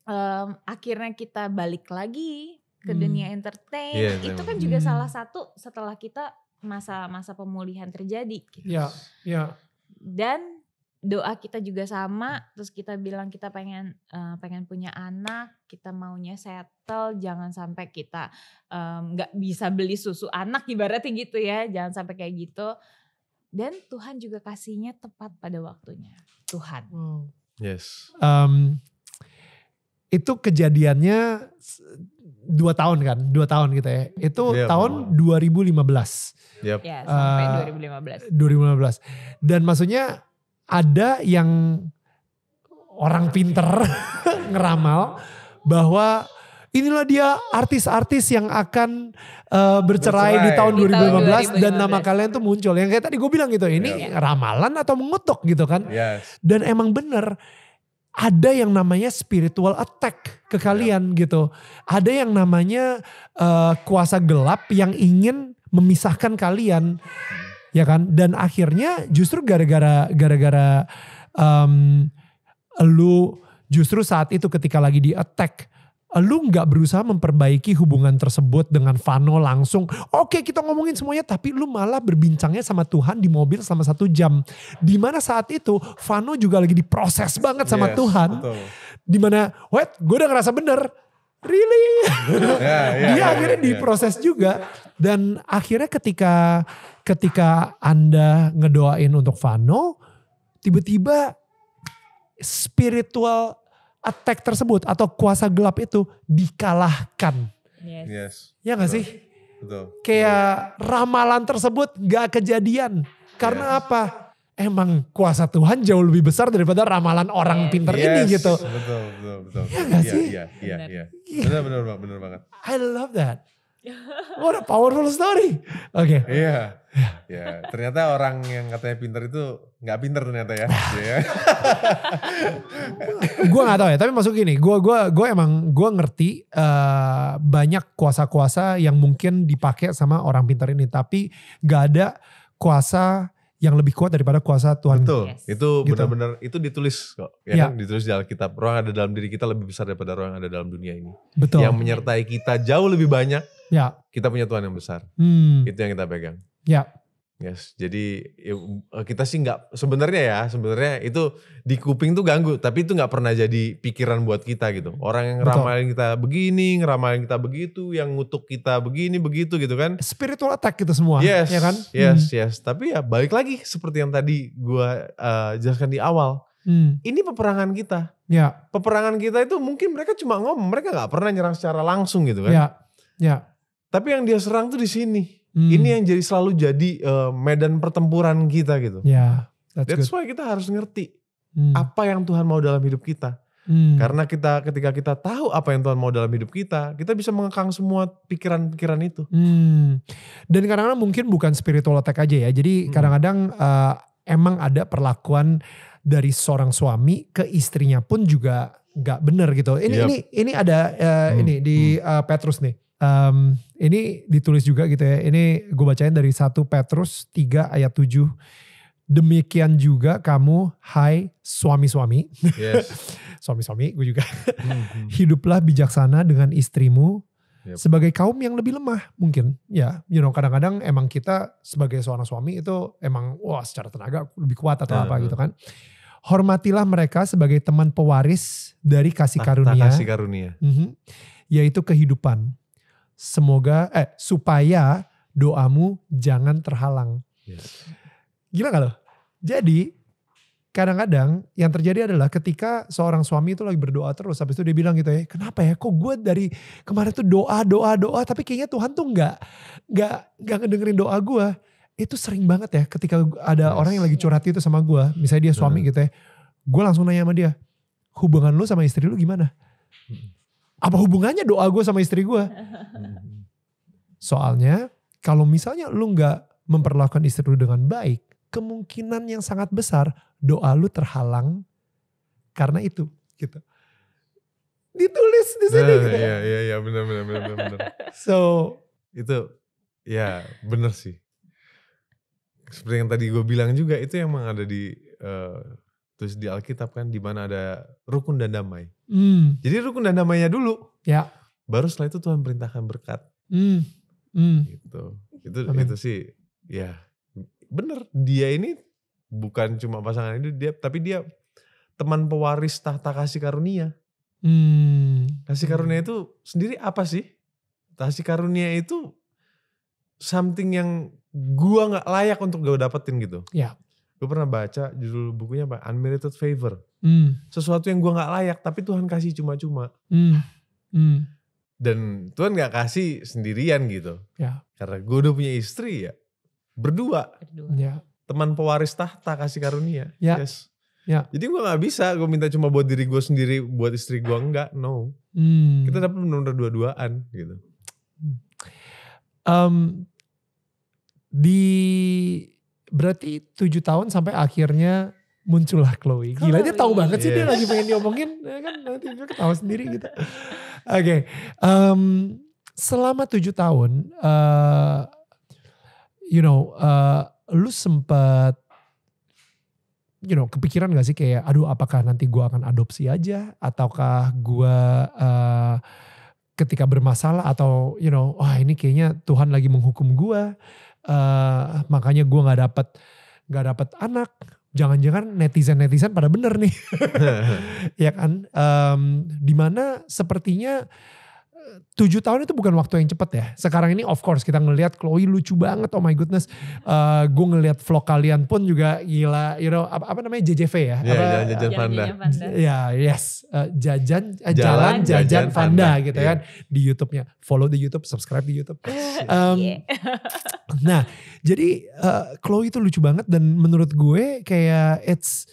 um, akhirnya kita balik lagi ke hmm. dunia entertain yeah, itu kan juga hmm. salah satu setelah kita masa-masa pemulihan terjadi gitu ya yeah, yeah. dan doa kita juga sama terus kita bilang kita pengen uh, pengen punya anak kita maunya settle jangan sampai kita nggak um, bisa beli susu anak ibaratnya gitu ya jangan sampai kayak gitu dan Tuhan juga kasihnya tepat pada waktunya Tuhan hmm. yes um, itu kejadiannya dua tahun kan dua tahun gitu ya itu yeah, tahun 2015 yep. ya sampai uh, 2015 2015 dan maksudnya ada yang orang pinter ngeramal bahwa inilah dia artis-artis yang akan uh, eh, bercerai, bercerai di tahun 2015, di tahun 2015 dan nama kalian tuh muncul. Yang kayak tadi gue bilang gitu, ini yeah. ramalan atau mengutuk gitu kan. Yes. Dan emang bener ada yang namanya spiritual attack ke kalian yeah. gitu. Ada yang namanya uh, kuasa gelap yang ingin memisahkan kalian ya kan dan akhirnya justru gara-gara gara-gara um, lu justru saat itu ketika lagi di attack lu nggak berusaha memperbaiki hubungan tersebut dengan Vano langsung. Oke okay, kita ngomongin semuanya tapi lu malah berbincangnya sama Tuhan di mobil selama satu jam. di mana saat itu Vano juga lagi diproses banget sama yes, Tuhan. di mana wait gue udah ngerasa bener. Really? yeah, yeah, ya, Dia yeah, akhirnya yeah, ya. diproses yeah. juga. Dan akhirnya ketika ketika Anda ngedoain untuk Vano, tiba-tiba spiritual attack tersebut atau kuasa gelap itu dikalahkan. Yes. yes. Ya gak Betul. sih? Betul. Kayak Betul. ramalan tersebut gak kejadian. Karena yes. apa? Emang kuasa Tuhan jauh lebih besar daripada ramalan orang yes. pinter yes. ini gitu. Betul, betul, betul. Ya gak iya, sih? Iya, iya, iya. Benar, benar, benar banget. I love that. What a powerful story. Oke. Okay. Iya. Ya. ya, ternyata orang yang katanya pinter itu nggak pinter ternyata ya. Nah. Iya. gue nggak tahu ya, tapi masuk gini, gue gua gue emang gue ngerti uh, banyak kuasa-kuasa yang mungkin dipakai sama orang pinter ini, tapi gak ada kuasa yang lebih kuat daripada kuasa Tuhan. Betul. Yes. Itu gitu. benar-benar itu ditulis kok. Ya, ya. Kan? ditulis di Alkitab. Roh yang ada dalam diri kita lebih besar daripada roh yang ada dalam dunia ini. Betul. Yang menyertai kita jauh lebih banyak. Ya. Kita punya Tuhan yang besar. Hmm. Itu yang kita pegang. Ya. Yes, jadi ya, eh, kita sih nggak sebenarnya ya sebenarnya itu di kuping tuh ganggu, tapi itu nggak pernah jadi pikiran buat kita gitu. Orang yang ramalin kita begini, ngeramalin kita begitu, yang ngutuk kita begini begitu gitu kan. Spiritual attack kita semua, ya yes, ya kan? Yes, hmm. yes. Tapi ya balik lagi seperti yang tadi gue uh, jelaskan di awal. Hmm. Ini peperangan kita. Ya. Peperangan kita itu mungkin mereka cuma ngomong, mereka nggak pernah nyerang secara langsung gitu kan. Ya. Ya. Tapi yang dia serang tuh di sini Hmm. Ini yang jadi selalu jadi uh, medan pertempuran kita gitu. Ya, yeah, that's, that's good. why kita harus ngerti hmm. apa yang Tuhan mau dalam hidup kita. Hmm. Karena kita ketika kita tahu apa yang Tuhan mau dalam hidup kita, kita bisa mengekang semua pikiran-pikiran itu. Hmm. Dan kadang-kadang mungkin bukan spiritual attack aja ya. Jadi hmm. kadang-kadang uh, emang ada perlakuan dari seorang suami ke istrinya pun juga nggak bener gitu. Ini yep. ini ini ada uh, hmm. ini di uh, Petrus nih. Um, ini ditulis juga gitu ya. Ini gue bacain dari satu Petrus 3 ayat 7. Demikian juga kamu hai suami-suami. suami suami-suami gue juga. Hmm, hmm. Hiduplah bijaksana dengan istrimu Yep. Sebagai kaum yang lebih lemah mungkin ya, you know kadang-kadang emang kita sebagai seorang suami itu emang wah secara tenaga lebih kuat atau yeah, apa gitu kan hormatilah mereka sebagai teman pewaris dari kasih karunia. Kasih karunia. Mm -hmm, yaitu kehidupan. Semoga eh supaya doamu jangan terhalang. Yes. Gila gak loh? Jadi kadang-kadang yang terjadi adalah ketika seorang suami itu lagi berdoa terus habis itu dia bilang gitu ya kenapa ya kok gue dari kemarin tuh doa doa doa tapi kayaknya Tuhan tuh nggak nggak nggak ngedengerin doa gue itu sering banget ya ketika ada yes. orang yang lagi curhat itu sama gue misalnya dia suami hmm. gitu ya gue langsung nanya sama dia hubungan lu sama istri lu gimana hmm. apa hubungannya doa gue sama istri gue hmm. soalnya kalau misalnya lu nggak memperlakukan istri lu dengan baik kemungkinan yang sangat besar doa lu terhalang karena itu gitu ditulis di sini nah, gitu ya. iya iya iya benar benar benar benar so itu ya benar sih seperti yang tadi gue bilang juga itu emang ada di uh, terus di Alkitab kan di mana ada rukun dan damai. Mm. Jadi rukun dan damainya dulu. Ya. Baru setelah itu Tuhan perintahkan berkat. Mm. Mm. Gitu. Itu Amin. itu sih ya bener dia ini bukan cuma pasangan itu dia tapi dia teman pewaris tahta kasih karunia. mm. Kasih karunia itu sendiri apa sih? Kasih karunia itu something yang gua nggak layak untuk gue dapetin gitu. Iya. Gue pernah baca judul bukunya apa? Unmerited Favor. Mm. Sesuatu yang gua nggak layak tapi Tuhan kasih cuma-cuma. Mm. Mm. Dan Tuhan nggak kasih sendirian gitu. Ya. Karena gue udah punya istri ya. Berdua. Berdua. Ya. Teman pewaris tahta kasih karunia. Ya. Yes. Ya. Jadi gue gak bisa, gue minta cuma buat diri gue sendiri, buat istri gue enggak, no. Hmm. Kita dapat menunda dua-duaan gitu. Um, di berarti tujuh tahun sampai akhirnya muncullah Chloe. Gila Chloe. dia tahu banget sih dia iya. lagi pengen diomongin ya kan nanti dia ketawa sendiri gitu. Oke, okay. um, selama tujuh tahun, uh, you know, uh, lu sempat You know, kepikiran gak sih kayak, aduh apakah nanti gua akan adopsi aja, ataukah gua uh, ketika bermasalah atau you know, wah oh, ini kayaknya Tuhan lagi menghukum gua uh, makanya gue nggak dapat nggak dapat anak jangan-jangan netizen-netizen pada bener nih ya kan um, dimana sepertinya tujuh tahun itu bukan waktu yang cepet ya. Sekarang ini of course kita ngelihat Chloe lucu banget. Oh my goodness. Uh, eh, gue ngelihat vlog kalian pun juga gila. You know apa, apa namanya JJV ya? Yeah, apa, jajan Fanda. Ya yeah, yes. Uh, jajan eh, jalan, jalan jajan, jajan Fanda gitu yeah. kan di YouTube-nya. Follow di YouTube, subscribe di YouTube. Um, yeah. nah jadi uh, Chloe itu lucu banget dan menurut gue kayak it's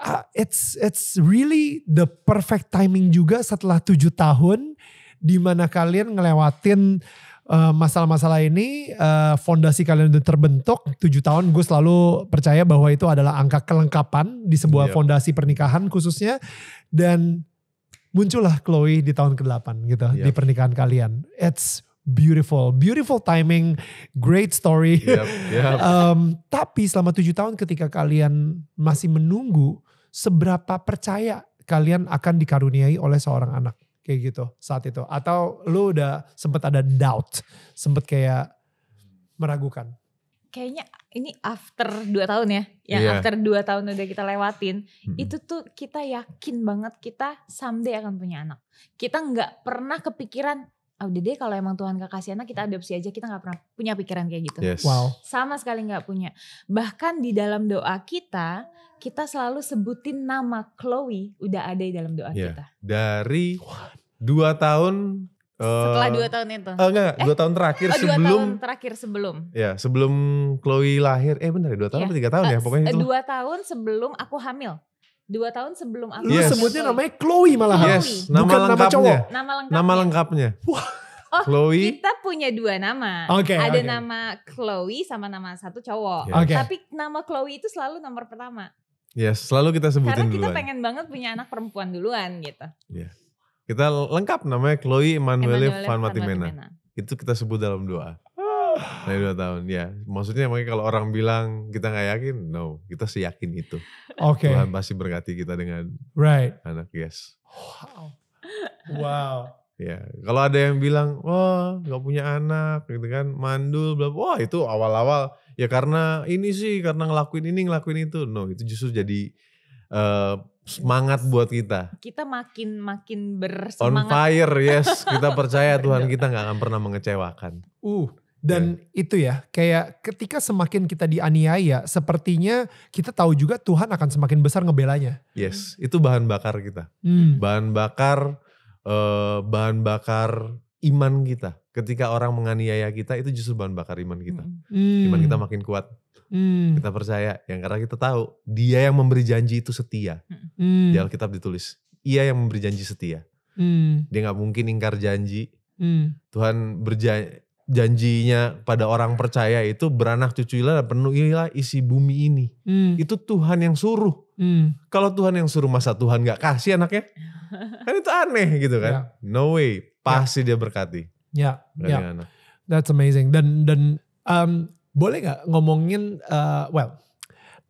Uh, it's it's really the perfect timing juga setelah tujuh tahun di mana kalian ngelewatin eh, masalah-masalah uh, ini uh, fondasi kalian udah terbentuk tujuh tahun gue selalu percaya bahwa itu adalah angka kelengkapan di sebuah yeah. fondasi pernikahan khususnya dan muncullah Chloe di tahun ke-8 gitu yeah. di pernikahan kalian it's beautiful beautiful timing great story yep, yep. um, tapi selama tujuh tahun ketika kalian masih menunggu seberapa percaya kalian akan dikaruniai oleh seorang anak kayak gitu saat itu atau lu udah sempet ada doubt sempet kayak meragukan kayaknya ini after 2 tahun ya yang yeah. after 2 tahun udah kita lewatin hmm. itu tuh kita yakin banget kita someday akan punya anak kita nggak pernah kepikiran oh, udah deh kalau emang Tuhan gak kasih anak kita adopsi aja kita nggak pernah punya pikiran kayak gitu yes. wow sama sekali nggak punya bahkan di dalam doa kita kita selalu sebutin nama Chloe udah ada di dalam doa yeah. kita. Dari dua tahun setelah eh, dua tahun itu uh, enggak eh, dua tahun terakhir oh, dua sebelum tahun terakhir sebelum ya sebelum Chloe lahir eh bener ya, dua tahun yeah. atau tiga tahun uh, ya eh, pokoknya itu dua tahun sebelum aku hamil dua tahun sebelum aku yes. sebutnya namanya Chloe malah yes. nama bukan lengkapnya. nama cowok nama lengkapnya nama lengkapnya Oh, Chloe. kita punya dua nama. Okay, Ada okay. nama Chloe sama nama satu cowok. Yeah. Okay. Tapi nama Chloe itu selalu nomor pertama. Ya, selalu kita sebutin Karena kita pengen banget punya anak perempuan duluan gitu. Iya. Kita lengkap namanya Chloe Emanuele Van Matimena. Itu kita sebut dalam doa. Ah. Dari dua tahun, ya. Maksudnya makanya kalau orang bilang kita nggak yakin, no, kita seyakin itu. Oke. Okay. Tuhan pasti berkati kita dengan right. anak, yes. Wow. Wow. Ya, kalau ada yang bilang, wah nggak punya anak, gitu kan, mandul, bla, wah itu awal-awal ya karena ini sih karena ngelakuin ini ngelakuin itu no itu justru jadi uh, semangat buat kita. Kita makin makin bersemangat. On fire, yes. Kita percaya Tuhan kita nggak akan pernah mengecewakan. Uh, dan yeah. itu ya, kayak ketika semakin kita dianiaya, sepertinya kita tahu juga Tuhan akan semakin besar ngebelanya. Yes, itu bahan bakar kita. Hmm. Bahan bakar, eh, bahan bakar iman kita. Ketika orang menganiaya kita itu justru bahan bakar iman kita. hmm. Iman kita hmm. makin kuat. hmm. Kita percaya yang karena kita tahu dia yang memberi janji itu setia. Hmm. hmm. Di Alkitab ditulis, ia yang memberi janji setia. hmm. Dia nggak mungkin ingkar janji. hmm. Tuhan berjanjinya janjinya pada orang percaya itu beranak cucuilah dan penuhilah isi bumi ini. Hmm. Itu Tuhan yang suruh. Hmm. Kalau Tuhan yang suruh masa Tuhan nggak kasih anaknya? kan itu aneh gitu kan. Yeah. No way pasti ya. dia berkati. Ya, ya. that's amazing. Dan dan um, boleh nggak ngomongin uh, well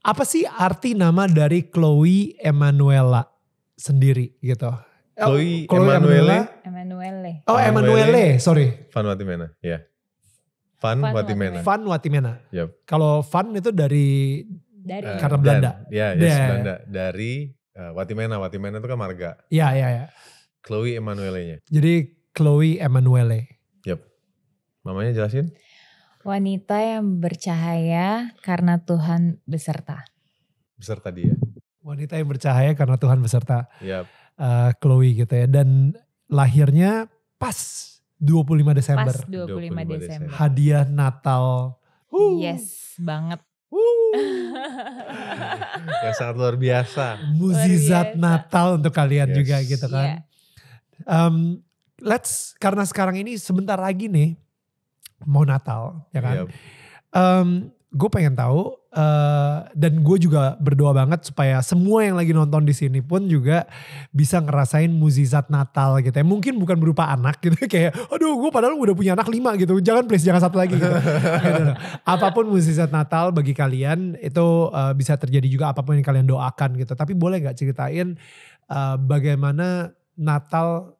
apa sih arti nama dari Chloe Emanuela sendiri gitu? Oh, Chloe, Chloe Emanuele. Emanuele. Oh Emanuele, sorry. Van Watimena, ya. Yeah. Van, Fan Watimena. Van Watimena. Yep. Kalau Van itu dari dari uh, karena Belanda. Ya, yes, ya, yeah. Belanda. Dari uh, Watimena, Watimena itu kan marga. Iya, yeah, iya, yeah, iya. Yeah. Chloe Emanuelenya. Jadi Chloe Emanuele. Yep. Mamanya jelasin? Wanita yang bercahaya karena Tuhan beserta. Beserta dia. Wanita yang bercahaya karena Tuhan beserta. Yep. Uh, Chloe gitu ya. Dan lahirnya pas 25 Desember. Pas 25, 25 Desember. Hadiah Natal. Woo. Yes, banget. Uh. yang sangat luar biasa. Muzizat luar biasa. Natal untuk kalian yes. juga gitu kan. Yeah. Iya. Um, let's karena sekarang ini sebentar lagi nih mau Natal ya kan. Yep. Iya. Um, gue pengen tahu uh, dan gue juga berdoa banget supaya semua yang lagi nonton di sini pun juga bisa ngerasain muzizat Natal gitu ya. Mungkin bukan berupa anak gitu kayak aduh gue padahal udah punya anak lima gitu. Jangan please jangan satu lagi gitu. gitu. Apapun muzizat Natal bagi kalian itu uh, bisa terjadi juga apapun yang kalian doakan gitu. Tapi boleh nggak ceritain uh, bagaimana Natal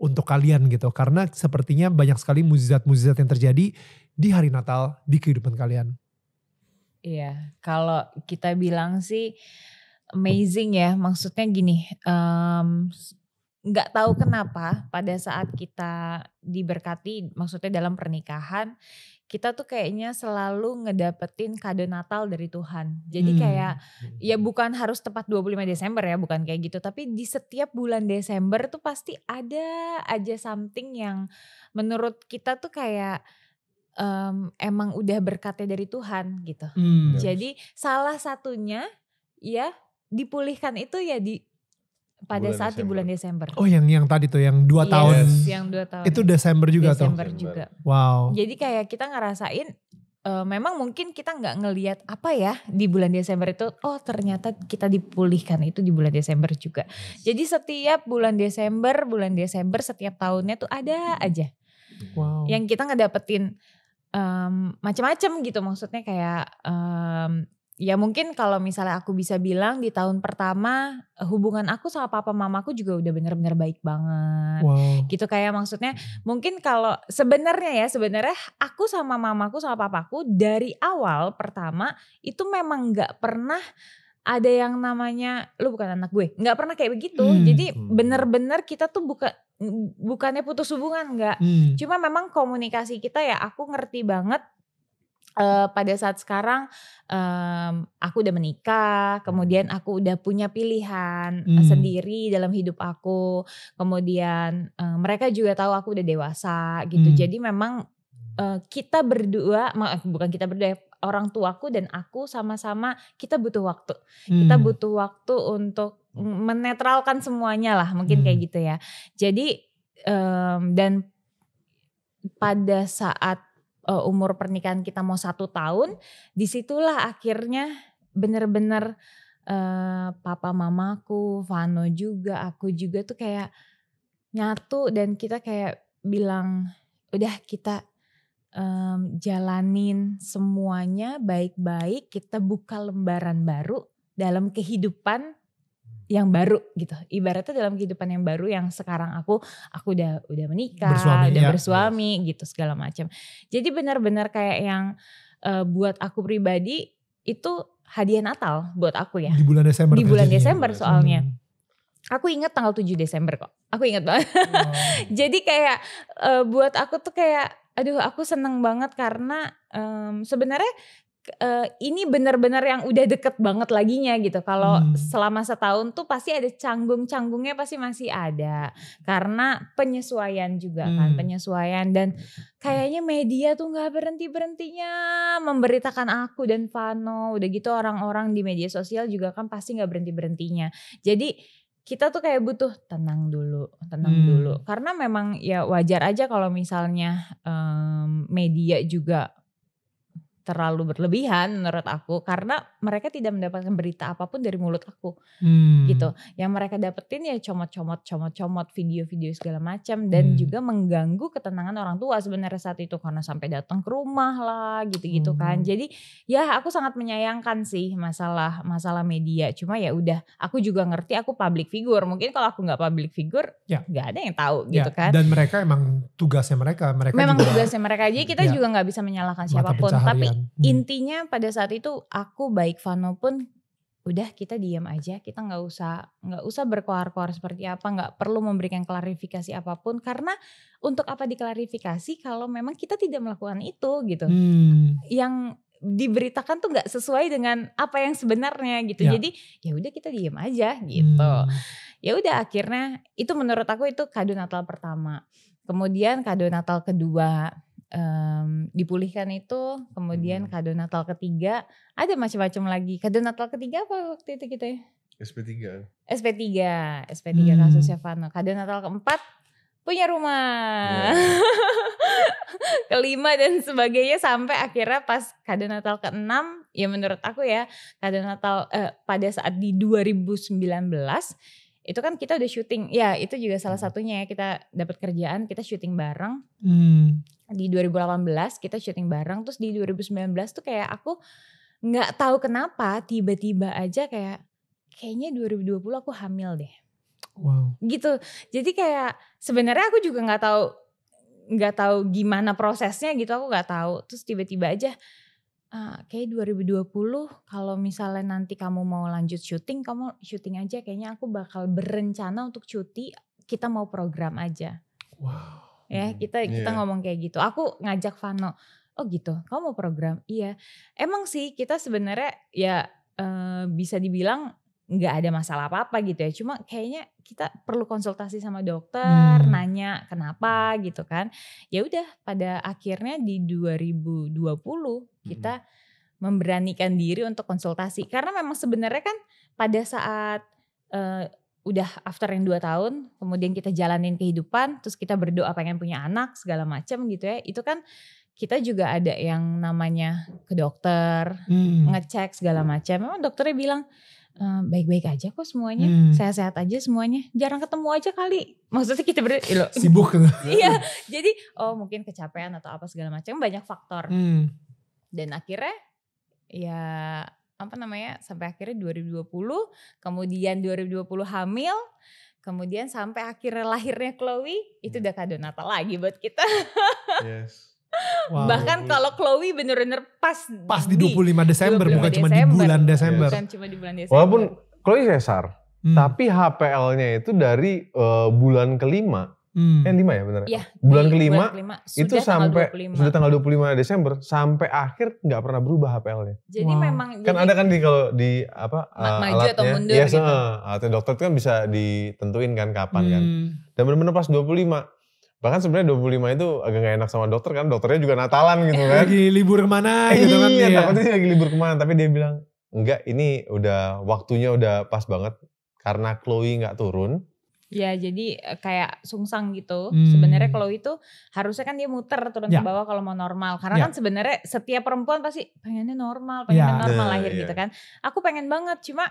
untuk kalian gitu. Karena sepertinya banyak sekali mukjizat-mukjizat yang terjadi di hari Natal di kehidupan kalian. Iya, kalau kita bilang sih amazing ya. Maksudnya gini, um, nggak tahu kenapa pada saat kita diberkati, maksudnya dalam pernikahan kita tuh kayaknya selalu ngedapetin kado Natal dari Tuhan. Jadi hmm. kayak hmm, ya hmm. bukan harus tepat 25 Desember ya, bukan kayak gitu, tapi di setiap bulan Desember tuh pasti ada aja something yang menurut kita tuh kayak um, emang udah berkatnya dari Tuhan gitu. Hmm. Jadi salah satunya ya dipulihkan itu ya di pada bulan saat Desember. di bulan Desember. Oh, yang yang tadi tuh yang dua yes, tahun. yang dua tahun. Itu Desember juga Desember tuh. Desember juga. Wow. Jadi kayak kita ngerasain uh, memang mungkin kita nggak ngelihat apa ya di bulan Desember itu oh ternyata kita dipulihkan itu di bulan Desember juga. Jadi setiap bulan Desember, bulan Desember setiap tahunnya tuh ada aja. Wow. Yang kita ngedapetin um, macam-macam gitu maksudnya kayak um, ya mungkin kalau misalnya aku bisa bilang di tahun pertama eh, hubungan aku sama papa mamaku juga udah bener-bener baik banget wow. gitu kayak maksudnya mungkin kalau sebenarnya ya sebenarnya aku sama mamaku sama papaku dari awal pertama itu memang nggak pernah ada yang namanya lu bukan anak gue nggak pernah kayak begitu hmm. jadi bener-bener kita tuh buka bukannya putus hubungan nggak hmm. cuma memang komunikasi kita ya aku ngerti banget Eh, pada saat sekarang um, aku udah menikah, kemudian aku udah punya pilihan eh, hmm. sendiri dalam hidup aku, kemudian um, mereka juga tahu aku udah dewasa gitu. Hmm. Jadi memang uh, kita berdua, bukan kita berdua, ya, orang tuaku dan aku sama-sama kita butuh waktu. Hmm. Kita butuh waktu untuk menetralkan semuanya lah, mungkin hmm. kayak gitu ya. Jadi um, dan pada saat uh, umur pernikahan kita mau satu tahun, disitulah akhirnya bener-bener uh, papa mamaku, Vano juga, aku juga tuh kayak nyatu dan kita kayak bilang udah kita um, jalanin semuanya baik-baik, kita buka lembaran baru dalam kehidupan yang baru gitu. Ibaratnya dalam kehidupan yang baru yang sekarang aku aku udah udah menikah, bersuami, udah ya. bersuami yes. gitu segala macam. Jadi benar-benar kayak yang uh, buat aku pribadi itu hadiah Natal buat aku ya. Di bulan Desember. Di kan bulan Desember ya. soalnya. Hmm. Aku ingat tanggal 7 Desember kok. Aku ingat banget. Wow. Jadi kayak uh, buat aku tuh kayak aduh aku seneng banget karena um, sebenarnya uh, ini benar-benar yang udah deket banget laginya gitu. Kalau hmm. selama setahun tuh pasti ada canggung-canggungnya pasti masih ada karena penyesuaian juga kan, hmm. kan penyesuaian dan kayaknya media tuh nggak berhenti berhentinya memberitakan aku dan Vano. Udah gitu orang-orang di media sosial juga kan pasti nggak berhenti berhentinya. Jadi kita tuh kayak butuh tenang dulu, tenang hmm. dulu. Karena memang ya wajar aja kalau misalnya um, media juga terlalu berlebihan menurut aku karena mereka tidak mendapatkan berita apapun dari mulut aku gitu. hmm. gitu yang mereka dapetin ya comot-comot comot-comot video-video segala macam dan hmm. juga mengganggu ketenangan orang tua sebenarnya saat itu karena sampai datang ke rumah lah gitu-gitu kan. hmm. kan jadi ya aku sangat menyayangkan sih masalah masalah media cuma ya udah aku juga ngerti aku public figure mungkin kalau aku nggak public figure ya. nggak ada yang tahu ya. gitu kan dan mereka emang tugasnya mereka mereka memang juga, tugasnya mereka aja kita ya. juga nggak bisa menyalahkan siapapun tapi Kan? hmm. intinya pada saat itu aku baik Vano pun udah kita diam aja kita nggak usah nggak usah berkoar-koar seperti apa nggak perlu memberikan klarifikasi apapun karena untuk apa diklarifikasi kalau memang kita tidak melakukan itu gitu hmm. yang diberitakan tuh nggak sesuai dengan apa yang sebenarnya gitu. Ya. Jadi ya udah kita diem aja gitu. Hmm. Ya udah akhirnya itu menurut aku itu kado Natal pertama. Kemudian kado Natal kedua um, dipulihkan itu kemudian hmm. kado Natal ketiga ada macam-macam lagi kado Natal ketiga apa waktu itu kita SP3 SP3 SP3 hmm. kasus Stefano kado Natal keempat punya rumah yeah. kelima dan sebagainya sampai akhirnya pas kado Natal keenam ya menurut aku ya kado Natal eh, pada saat di 2019 itu kan kita udah syuting ya itu juga salah hmm. satunya ya kita dapat kerjaan kita syuting bareng hmm di 2018 kita syuting bareng terus di 2019 tuh kayak aku nggak tahu kenapa tiba-tiba aja kayak kayaknya 2020 aku hamil deh. Wow. Gitu. Jadi kayak sebenarnya aku juga nggak tahu nggak tahu gimana prosesnya gitu aku nggak tahu. Terus tiba-tiba aja ah, kayak 2020 kalau misalnya nanti kamu mau lanjut syuting kamu syuting aja kayaknya aku bakal berencana untuk cuti kita mau program aja. Wow ya hmm, kita yeah. ngomong kayak gitu aku ngajak Vano oh gitu kamu mau program iya emang sih kita sebenarnya ya uh, bisa dibilang nggak ada masalah apa apa gitu ya cuma kayaknya kita perlu konsultasi sama dokter hmm. nanya kenapa gitu kan ya udah pada akhirnya di 2020 kita hmm. memberanikan diri untuk konsultasi karena memang sebenarnya kan pada saat uh, udah after yang dua tahun kemudian kita jalanin kehidupan terus kita berdoa pengen punya anak segala macam gitu ya itu kan kita juga ada yang namanya ke dokter hmm. ngecek segala macam memang dokternya bilang eh, baik-baik aja kok semuanya, hmm. sehat-sehat aja semuanya, jarang ketemu aja kali. Maksudnya kita ber eh, sibuk gitu. Iya, jadi oh mungkin kecapean atau apa segala macam banyak faktor. Hmm. Dan akhirnya ya apa namanya sampai akhirnya 2020 kemudian 2020 hamil kemudian sampai akhirnya lahirnya Chloe itu hmm. udah kado Natal lagi buat kita yes. wow. bahkan kalau Chloe bener-bener pas pas di 25 Desember 25 bukan Desember. cuma di bulan Desember yes. bukan cuma di bulan Desember walaupun Chloe cesar hmm. tapi HPL-nya itu dari uh, bulan kelima Hmm. Yang lima ya benar. Ya, iya, bulan kelima, bulan kelima itu sampai tanggal 25. sudah tanggal 25 Desember sampai akhir nggak pernah berubah HPL-nya. Jadi wow. memang kan jadi, ada kan di kalau di apa ma maju alatnya, atau mundur yes, gitu. Eh, atau dokter itu kan bisa ditentuin kan kapan kan. hmm. kan. Dan benar-benar pas 25 bahkan sebenarnya 25 itu agak gak enak sama dokter kan dokternya juga Natalan gitu kan lagi libur kemana gitu kan iya, iya. takutnya lagi libur kemana tapi dia bilang enggak ini udah waktunya udah pas banget karena Chloe nggak turun Ya jadi eh, kayak sungsang gitu. Hmm. Sebenarnya kalau itu harusnya kan dia muter turun ya. ke bawah kalau mau normal. Karena ya. kan sebenarnya setiap perempuan pasti pengennya normal, pengen ya. normal iya, lahir ya. gitu kan. Aku pengen banget cuma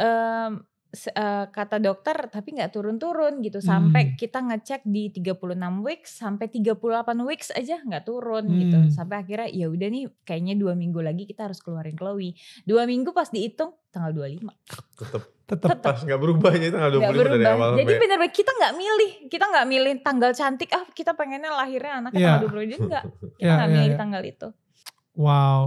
um, Eh, kata dokter tapi nggak turun-turun gitu sampai hmm. kita ngecek di 36 weeks sampai 38 weeks aja nggak turun hmm. gitu sampai akhirnya ya udah nih kayaknya dua minggu lagi kita harus keluarin Chloe dua minggu pas dihitung tanggal 25 tetap tetap, tetap. pas nggak berubah aja tanggal 25 gak berubah. dari awal jadi sampai... benar-benar kita nggak milih kita nggak milih tanggal cantik ah kita pengennya lahirnya anaknya yeah. tanggal 25 jadi enggak kita nggak yeah, yeah, milih yeah. Iya. tanggal itu wow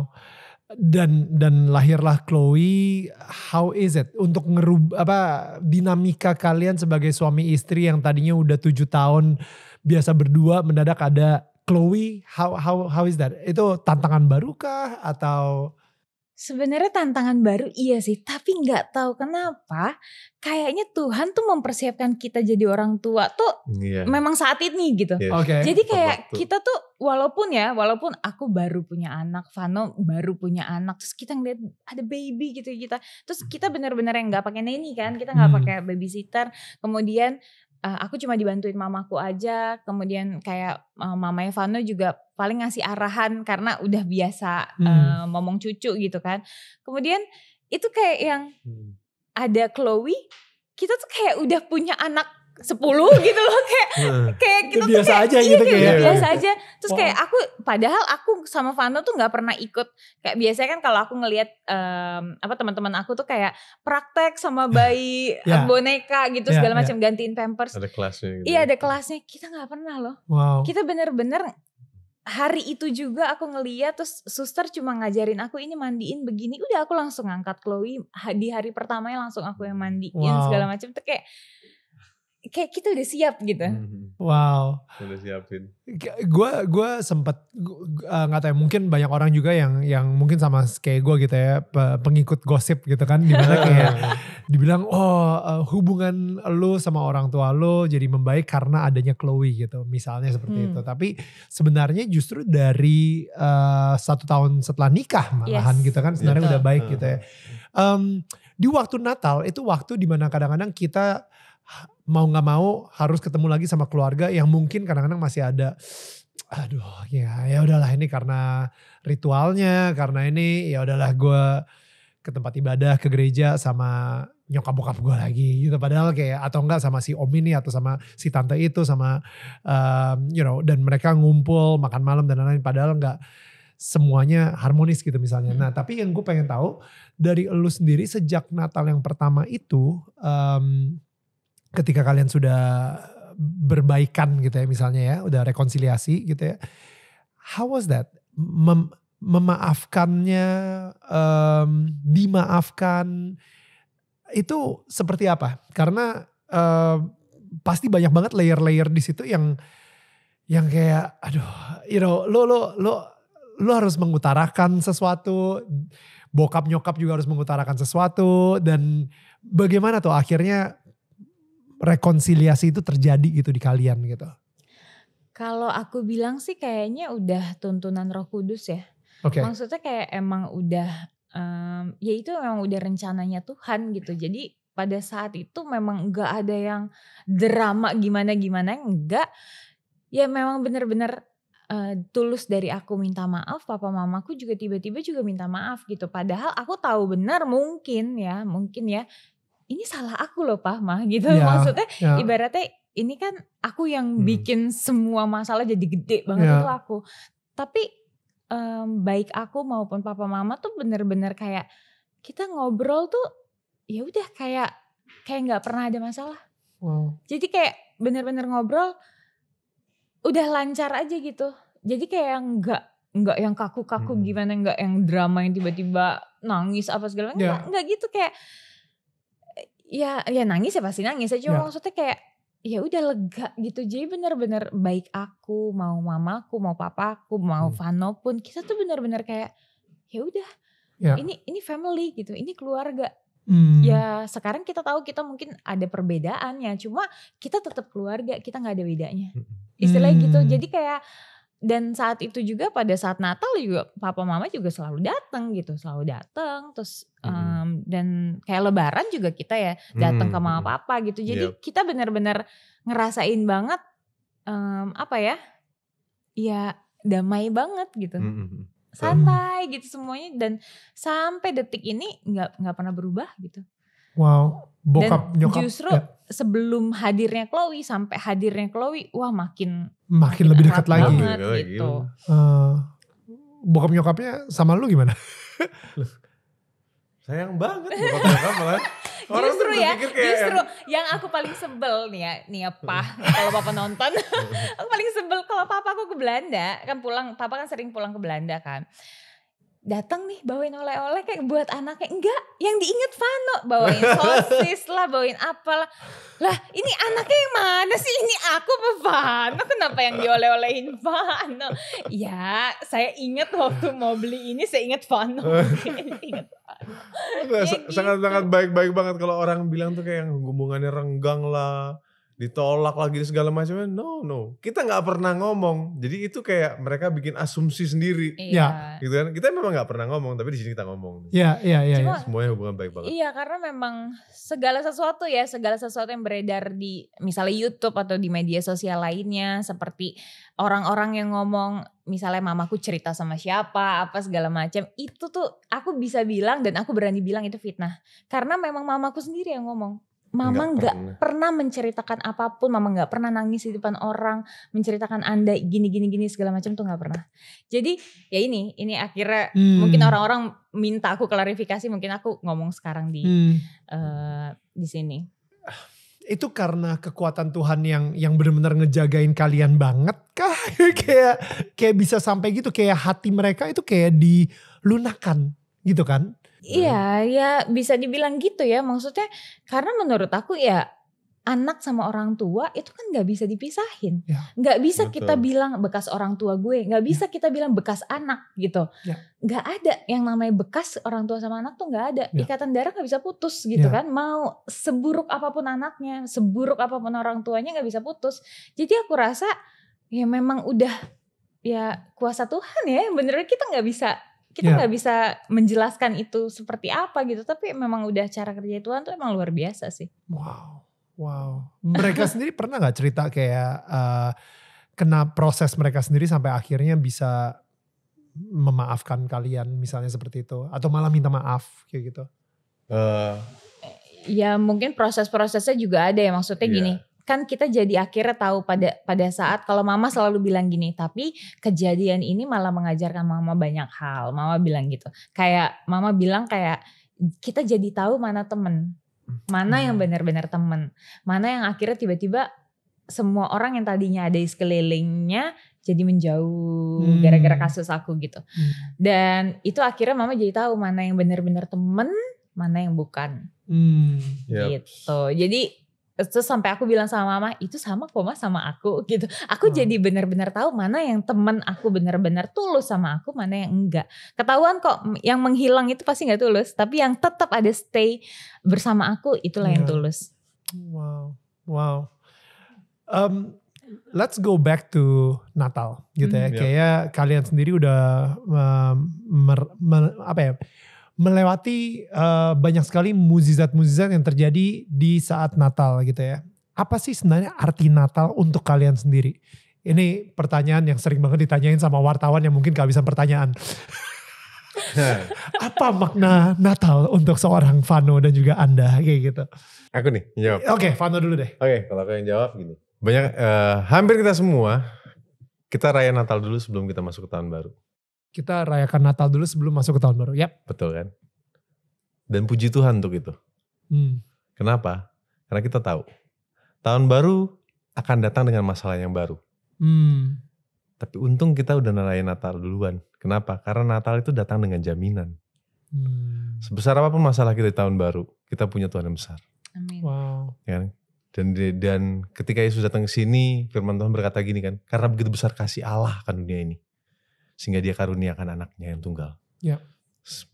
dan dan lahirlah Chloe how is it untuk ngerub apa dinamika kalian sebagai suami istri yang tadinya udah tujuh tahun biasa berdua mendadak ada Chloe how how how is that itu tantangan baru kah atau Sebenarnya tantangan baru iya sih, tapi nggak tahu kenapa kayaknya Tuhan tuh mempersiapkan kita jadi orang tua tuh yeah. memang saat ini gitu. Yeah. Okay. Jadi kayak Waktu. kita tuh walaupun ya, walaupun aku baru punya anak, Vano baru punya anak, terus kita ngeliat ada baby gitu kita, terus hmm. kita bener-bener yang nggak pakai nanny kan, kita nggak hmm. pakai babysitter, kemudian uh, aku cuma dibantuin mamaku aja kemudian kayak uh, mamanya Vano juga paling ngasih arahan karena udah biasa hmm. uh, ngomong cucu gitu kan kemudian itu kayak yang hmm. ada Chloe kita tuh kayak udah punya anak sepuluh gitu loh kayak nah, kayak kita gitu biasa kayak, aja gitu iya, kayak, kayak gitu. biasa aja terus kayak aku padahal aku sama Vano tuh nggak pernah ikut kayak biasanya kan kalau aku ngelihat um, apa teman-teman aku tuh kayak praktek sama nah, bayi yeah. boneka gitu yeah, segala yeah. macam gantiin pampers ada kelasnya gitu. iya ya. ada kelasnya kita nggak pernah loh wow. kita bener-bener hari itu juga aku ngeliat terus suster cuma ngajarin aku ini mandiin begini udah aku langsung angkat Chloe di hari pertamanya langsung aku yang mandiin wow. segala macam tuh kayak kayak kita udah siap gitu. Hmm, hmm. Wow. Udah siapin. Gua, gue sempet nggak uh, tahu ya, mungkin banyak orang juga yang yang mungkin sama kayak gue gitu ya pengikut gosip gitu kan dimana kayak dibilang oh uh, hubungan lo sama orang tua lo jadi membaik karena adanya Chloe gitu misalnya seperti hmm. itu tapi sebenarnya justru dari uh, satu tahun setelah nikah malahan yes. gitu kan sebenarnya gitu. udah baik uh. gitu ya um, di waktu Natal itu waktu dimana kadang-kadang kita mau gak mau harus ketemu lagi sama keluarga yang mungkin kadang-kadang masih ada aduh ya ya udahlah ini karena ritualnya karena ini ya udahlah gue ke tempat ibadah ke gereja sama nyokap bokap gue lagi gitu padahal kayak atau enggak sama si om ini atau sama si tante itu sama um, you know dan mereka ngumpul makan malam dan lain-lain padahal enggak semuanya harmonis gitu misalnya hmm. nah tapi yang gue pengen tahu dari lu sendiri sejak Natal yang pertama itu um, ketika kalian sudah berbaikan gitu ya misalnya ya udah rekonsiliasi gitu ya how was that Mem memaafkannya um, dimaafkan itu seperti apa karena um, pasti banyak banget layer-layer di situ yang yang kayak aduh you know lo lo lo lo harus mengutarakan sesuatu bokap nyokap juga harus mengutarakan sesuatu dan bagaimana tuh akhirnya rekonsiliasi itu terjadi gitu di kalian gitu? Kalau aku bilang sih kayaknya udah tuntunan Roh Kudus ya. Okay. Maksudnya kayak emang udah um, ya itu memang udah rencananya Tuhan gitu. Jadi pada saat itu memang gak ada yang drama gimana gimana enggak. Ya memang benar-benar Uh, eh, tulus dari aku minta maaf, papa mamaku juga tiba-tiba juga minta maaf gitu. Padahal aku tahu benar mungkin ya, mungkin ya ini salah aku loh Pak mah gitu yeah, maksudnya yeah. ibaratnya ini kan aku yang hmm. bikin semua masalah jadi gede banget yeah. itu aku tapi um, baik aku maupun papa mama tuh bener-bener kayak kita ngobrol tuh ya udah kayak kayak nggak pernah ada masalah wow. jadi kayak bener-bener ngobrol udah lancar aja gitu jadi kayak nggak nggak yang kaku-kaku hmm. gimana nggak yang drama yang tiba-tiba nangis apa segala macam iya. yeah. nggak gitu kayak ya ya nangis ya pasti nangis aja ya. cuma ya. maksudnya kayak ya udah lega gitu jadi bener-bener baik aku mau mamaku mau papa aku mau hmm. Vano pun kita tuh bener-bener kayak ya udah ya. ini ini family gitu ini keluarga hmm. ya sekarang kita tahu kita mungkin ada perbedaannya cuma kita tetap keluarga kita nggak ada bedanya hmm. istilahnya gitu hmm. jadi kayak dan saat itu juga pada saat Natal juga papa mama juga selalu datang gitu selalu datang terus hmm. um, dan kayak Lebaran juga kita ya mm, datang hmm. ke mama papa gitu jadi yep. kita benar-benar ngerasain banget um, apa ya ya damai banget gitu hmm. santai hmm. gitu semuanya dan sampai detik ini nggak nggak pernah berubah gitu Wow, bokap Dan nyokap. Justru ya. sebelum hadirnya Chloe sampai hadirnya Chloe, wah makin makin, makin lebih dekat lagi banget, iya, iya. gitu. Uh, bokap nyokapnya sama lu gimana? Sayang banget bokap nyokap lah. Orang justru ya, justru yang aku paling sebel nih ya, nih ya pa, kalau papa nonton, aku paling sebel kalau papa aku ke Belanda kan pulang, papa kan sering pulang ke Belanda kan datang nih bawain oleh-oleh kayak buat anaknya enggak yang diinget Vano bawain sosis lah bawain apalah lah ini anaknya yang mana sih ini aku apa Vano kenapa yang dioleh-olehin Vano ya saya ingat waktu mau beli ini saya inget Vano sangat-sangat ya, gitu. baik-baik banget kalau orang bilang tuh kayak yang hubungannya renggang lah ditolak lagi segala macamnya no no kita nggak pernah ngomong jadi itu kayak mereka bikin asumsi sendiri iya. gitu kan kita memang nggak pernah ngomong tapi di sini kita ngomong iya iya iya iya. semuanya hubungan baik banget iya karena memang segala sesuatu ya segala sesuatu yang beredar di misalnya YouTube atau di media sosial lainnya seperti orang-orang yang ngomong misalnya mamaku cerita sama siapa apa segala macam itu tuh aku bisa bilang dan aku berani bilang itu fitnah karena memang mamaku sendiri yang ngomong Mama nggak pernah. pernah menceritakan apapun, Mama nggak pernah nangis di depan orang, menceritakan anda gini gini gini segala macam tuh nggak pernah. Jadi ya ini, ini akhirnya hmm. mungkin orang-orang minta aku klarifikasi, mungkin aku ngomong sekarang di hmm. uh, di sini. Itu karena kekuatan Tuhan yang yang benar-benar ngejagain kalian banget kah? kayak kayak bisa sampai gitu, kayak hati mereka itu kayak dilunakan gitu kan? Iya, hmm. ya bisa dibilang gitu ya. Maksudnya karena menurut aku ya anak sama orang tua itu kan nggak bisa dipisahin, ya, nggak ya, bisa betul. kita bilang bekas orang tua gue, nggak ya. bisa ya. kita bilang bekas anak gitu, ya. nggak ya. ada yang namanya bekas orang tua sama anak tuh nggak ada, ya. ikatan darah nggak bisa putus gitu ya. kan, mau seburuk apapun anaknya, seburuk apapun orang tuanya nggak bisa putus, jadi aku rasa ya memang udah ya kuasa Tuhan ya, benernya kita nggak bisa kita iya. nggak yeah. bisa menjelaskan itu seperti apa gitu tapi memang udah cara kerja Tuhan tuh emang luar biasa sih wow wow mereka sendiri pernah nggak cerita kayak uh, kena proses mereka sendiri sampai akhirnya bisa memaafkan kalian misalnya seperti itu atau malah minta maaf kayak gitu uh. ya mungkin proses-prosesnya juga ada ya maksudnya yeah. gini kan kita jadi akhirnya tahu pada pada saat kalau mama selalu bilang gini tapi kejadian ini malah mengajarkan mama banyak hal mama bilang gitu kayak mama bilang kayak kita jadi tahu mana temen mana yang hmm. benar-benar temen mana yang akhirnya tiba-tiba semua orang yang tadinya ada di sekelilingnya jadi menjauh hmm. gara-gara kasus aku gitu hmm. dan itu akhirnya mama jadi tahu mana yang benar-benar temen mana yang bukan hmm. gitu jadi terus sampai aku bilang sama mama itu sama kok mas sama aku gitu aku hmm. jadi benar-benar tahu mana yang teman aku benar-benar tulus sama aku mana yang enggak ketahuan kok yang menghilang itu pasti nggak tulus tapi yang tetap ada stay bersama aku itulah yeah. yang iya. tulus wow wow um, let's go back to Natal gitu hmm. ya yeah. kayak kalian sendiri udah um, mer, mer, apa ya melewati uh, banyak sekali muzizat-muzizat yang terjadi di saat Natal gitu ya. Apa sih sebenarnya arti Natal untuk kalian sendiri? Ini pertanyaan yang sering banget ditanyain sama wartawan yang mungkin kehabisan pertanyaan. Apa makna Natal untuk seorang Vano dan juga Anda kayak gitu? Aku nih jawab. Oke, okay, Vano dulu deh. Oke, okay, kalau aku yang jawab gini. Banyak uh, hampir kita semua kita raya Natal dulu sebelum kita masuk ke tahun baru kita rayakan Natal dulu sebelum masuk ke tahun baru. Yap. Betul kan? Dan puji Tuhan untuk itu. Hmm. Kenapa? Karena kita tahu tahun baru akan datang dengan masalah yang baru. Hmm. Tapi untung kita udah nelayan Natal duluan. Kenapa? Karena Natal itu datang dengan jaminan. Hmm. Sebesar apapun masalah kita di tahun baru, kita punya Tuhan yang besar. Amin. Wow. Ya kan? dan dan ketika Yesus datang ke sini firman Tuhan berkata gini kan karena begitu besar kasih Allah kan dunia ini sehingga dia karuniakan anaknya yang tunggal. Ya.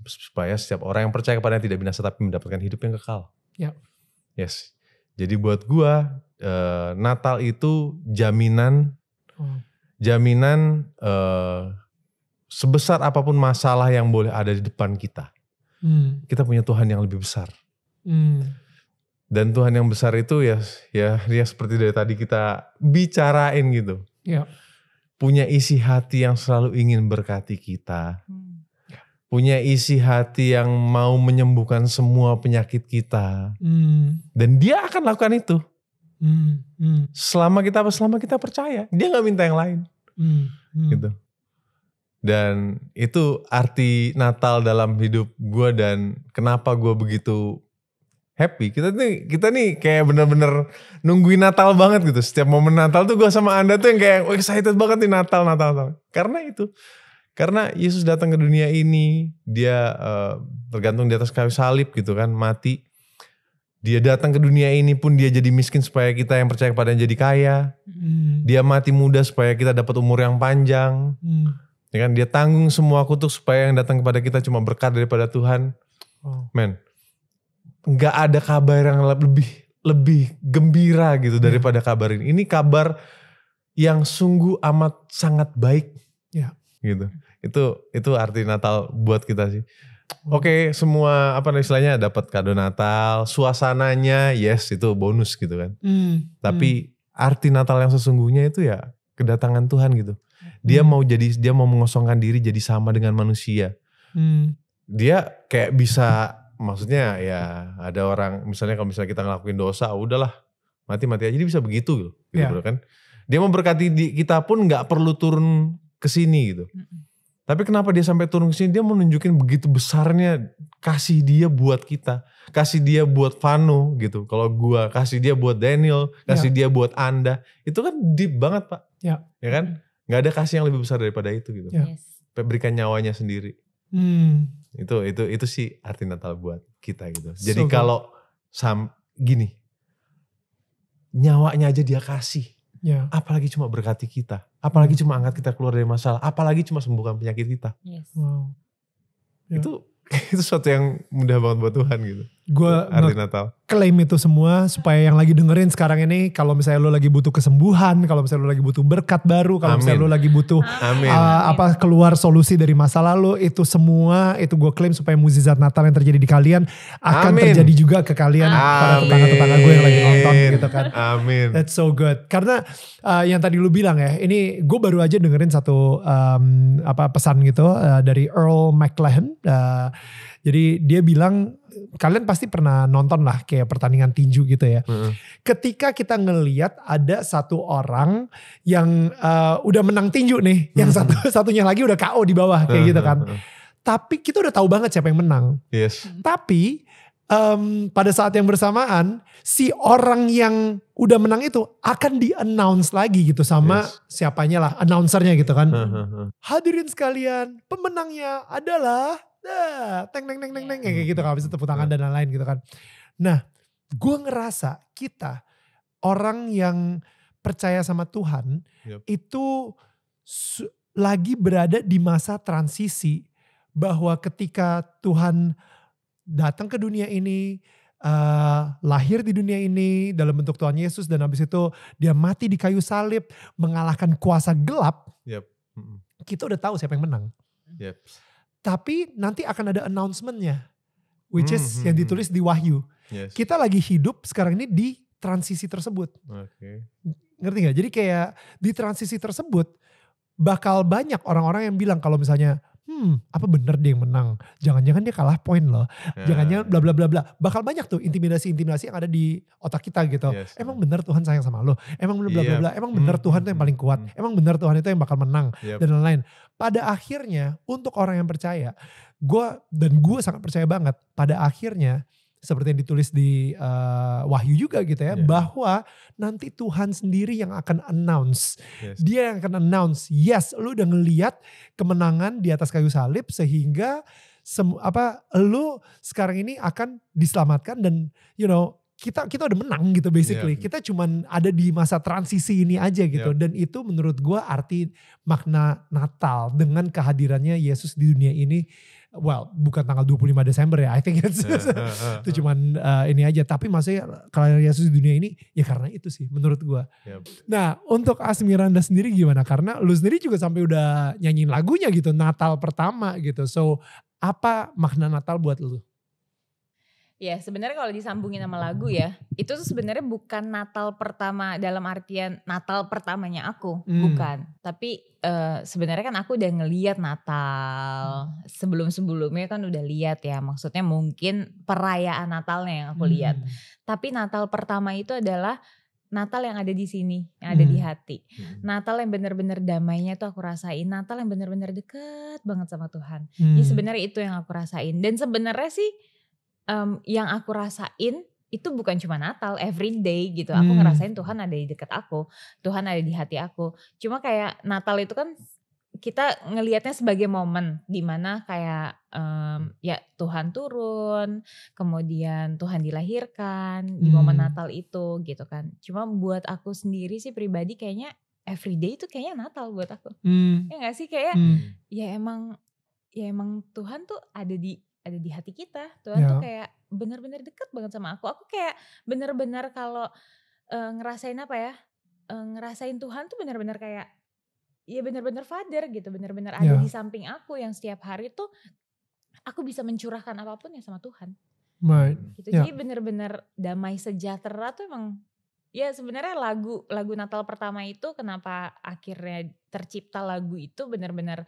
Supaya setiap orang yang percaya kepada yang tidak binasa tapi mendapatkan hidup yang kekal. Ya. Yes. Jadi buat gua uh, Natal itu jaminan hmm. jaminan uh, sebesar apapun masalah yang boleh ada di depan kita. Hmm. Kita punya Tuhan yang lebih besar. Hmm. Dan Tuhan yang besar itu ya ya dia seperti dari tadi kita bicarain gitu. Ya. Yeah punya isi hati yang selalu ingin berkati kita. Hmm. Punya isi hati yang mau menyembuhkan semua penyakit kita. Hmm. Dan dia akan lakukan itu. Hmm. Hmm. Selama kita selama kita percaya, dia nggak minta yang lain. Hmm. Hmm. Gitu. Dan itu arti Natal dalam hidup gue dan kenapa gue begitu happy. Kita nih kita nih kayak bener-bener nungguin Natal banget gitu. Setiap momen Natal tuh gue sama anda tuh yang kayak oh, excited banget nih Natal, Natal, Natal. Karena itu, karena Yesus datang ke dunia ini, dia uh, tergantung di atas kayu salib gitu kan, mati. Dia datang ke dunia ini pun dia jadi miskin supaya kita yang percaya kepadanya jadi kaya. Hmm. Dia mati muda supaya kita dapat umur yang panjang. Hmm. Ya kan dia tanggung semua kutuk supaya yang datang kepada kita cuma berkat daripada Tuhan. Oh. Men, nggak ada kabar yang lebih lebih gembira gitu yeah. Hmm. daripada kabar ini. Ini kabar yang sungguh amat sangat baik. Ya. Gitu. Itu itu arti Natal buat kita sih. Hmm. Oke, okay, semua apa istilahnya dapat kado Natal, suasananya yes itu bonus gitu kan. Mm, Tapi mm. arti Natal yang sesungguhnya itu ya kedatangan Tuhan gitu. Dia mm. mau jadi dia mau mengosongkan diri jadi sama dengan manusia. Mm. Dia kayak bisa maksudnya ya ada orang misalnya kalau misalnya kita ngelakuin dosa udahlah mati-mati aja dia bisa begitu gitu, gitu yeah. kan dia memberkati di, kita pun nggak perlu turun ke sini gitu mm -hmm. tapi kenapa dia sampai turun ke sini dia menunjukin begitu besarnya kasih dia buat kita kasih dia buat Vanu gitu kalau gua kasih dia buat Daniel kasih yeah. dia buat anda itu kan deep banget pak yeah. ya kan nggak ada kasih yang lebih besar daripada itu gitu ya. yes. berikan nyawanya sendiri hmm itu itu itu sih arti Natal buat kita gitu jadi so, kalau sam gini nyawanya aja dia kasih yeah. apalagi cuma berkati kita apalagi cuma angkat kita keluar dari masalah apalagi cuma sembuhkan penyakit kita yes. wow. yeah. itu ya. itu sesuatu yang mudah banget buat Tuhan gitu gue ya, klaim itu semua supaya yang lagi dengerin sekarang ini kalau misalnya lo lagi butuh kesembuhan kalau misalnya lo lagi butuh berkat baru kalau misalnya lo lagi butuh Amin. Uh, apa keluar solusi dari masa lalu itu semua itu gue klaim supaya mukjizat Natal yang terjadi di kalian akan Amin. terjadi juga ke kalian Amin. para tetangga-tetangga gue yang lagi nonton gitu kan Amin that's so good karena uh, yang tadi lu bilang ya ini gue baru aja dengerin satu um, apa pesan gitu uh, dari Earl McLean uh, jadi dia bilang kalian pasti pernah nonton lah kayak pertandingan tinju gitu ya. Mm -hmm. Ketika kita ngeliat ada satu orang yang uh, udah menang tinju nih, mm -hmm. yang satu satunya lagi udah KO di bawah kayak mm -hmm. gitu kan. Tapi kita udah tahu banget siapa yang menang. Yes. Tapi um, pada saat yang bersamaan si orang yang udah menang itu akan di-announce lagi gitu sama yes. siapanya lah announcernya gitu kan. Hadirin sekalian, pemenangnya adalah teng teng teng teng teng iya. kayak gitu kan, bisa tepuk tangan iya. dan lain-lain gitu kan. Nah, gue ngerasa kita orang yang percaya sama Tuhan yep. itu lagi berada di masa transisi bahwa ketika Tuhan datang ke dunia ini uh, lahir di dunia ini dalam bentuk Tuhan Yesus dan habis itu dia mati di kayu salib mengalahkan kuasa gelap yep. kita udah tahu siapa yang menang yep tapi nanti akan ada announcementnya, which is -hmm. yang hmm, hmm. ditulis di Wahyu. Yes. Kita lagi hidup sekarang ini di transisi tersebut. Okay. Ngerti gak? Jadi kayak di transisi tersebut bakal banyak orang-orang yang bilang kalau misalnya hmm apa bener dia yang menang jangan-jangan dia kalah poin loh ya. jangan-jangan bla bla bla bla bakal banyak tuh intimidasi-intimidasi yang ada di otak kita gitu yes. emang bener Tuhan sayang sama lo emang bener bla bla iya. bla emang bener hmm, Tuhan hmm, tuh yang hmm, paling kuat emang bener Tuhan itu yang bakal menang yep. dan lain-lain pada akhirnya untuk orang yang percaya gue dan gue sangat percaya banget pada akhirnya seperti yang ditulis di uh, Wahyu juga gitu ya, yeah. bahwa nanti Tuhan sendiri yang akan announce. Yes. Dia yang akan announce, yes, lu udah ngeliat kemenangan di atas kayu salib sehingga apa lu sekarang ini akan diselamatkan dan you know kita kita udah menang gitu basically. Yeah. Kita cuman ada di masa transisi ini aja gitu yeah. dan itu menurut gue arti makna Natal dengan kehadirannya Yesus di dunia ini well bukan tanggal 25 Desember ya I think it's iya, iya, iya. itu cuman uh, ini aja tapi maksudnya kalau Yesus di dunia ini ya karena itu sih menurut gua. Yep. Nah, untuk Miranda sendiri gimana? Karena lu sendiri juga sampai udah nyanyiin lagunya gitu Natal pertama gitu. So, apa makna Natal buat lu? Ya sebenarnya kalau disambungin sama lagu ya, itu tuh sebenarnya bukan Natal pertama dalam artian Natal pertamanya aku, hmm. bukan. Tapi uh, sebenarnya kan aku udah ngeliat Natal sebelum sebelumnya kan udah lihat ya, maksudnya mungkin perayaan Natalnya yang aku lihat. Hmm. Tapi Natal pertama itu adalah Natal yang ada di sini, yang ada hmm. di hati. Hmm. Natal yang benar-benar damainya tuh aku rasain. Natal yang benar-benar deket banget sama Tuhan. Hmm. Jadi sebenarnya itu yang aku rasain. Dan sebenarnya sih um, yang aku rasain itu bukan cuma Natal, everyday gitu. Aku hmm. ngerasain Tuhan ada di dekat aku, Tuhan ada di hati aku. Cuma kayak Natal itu kan kita ngelihatnya sebagai momen di mana kayak um, ya Tuhan turun, kemudian Tuhan dilahirkan di momen hmm. Natal itu gitu kan. Cuma buat aku sendiri sih pribadi kayaknya everyday itu kayaknya Natal buat aku. Hmm. Ya gak sih kayak hmm. ya emang ya emang Tuhan tuh ada di ada di hati kita Tuhan yeah. tuh ya. kayak benar-benar dekat banget sama aku aku kayak benar-benar kalau uh, ngerasain apa ya uh, ngerasain Tuhan tuh benar-benar kayak ya benar-benar father gitu benar-benar yeah. ada di ya. samping aku yang setiap hari tuh aku bisa mencurahkan apapun ya sama Tuhan right. gitu yeah. jadi benar-benar damai sejahtera tuh emang ya sebenarnya lagu lagu Natal pertama itu kenapa akhirnya tercipta lagu itu benar-benar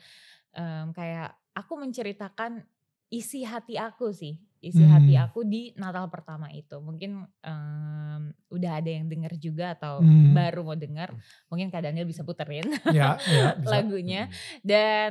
um, mmm, kayak aku menceritakan isi hati aku sih isi hmm. hati aku di Natal pertama itu mungkin um, udah ada yang dengar juga atau hmm. baru mau dengar hmm. mungkin Kak Daniel bisa puterin ya, ya, bisa. lagunya hmm. dan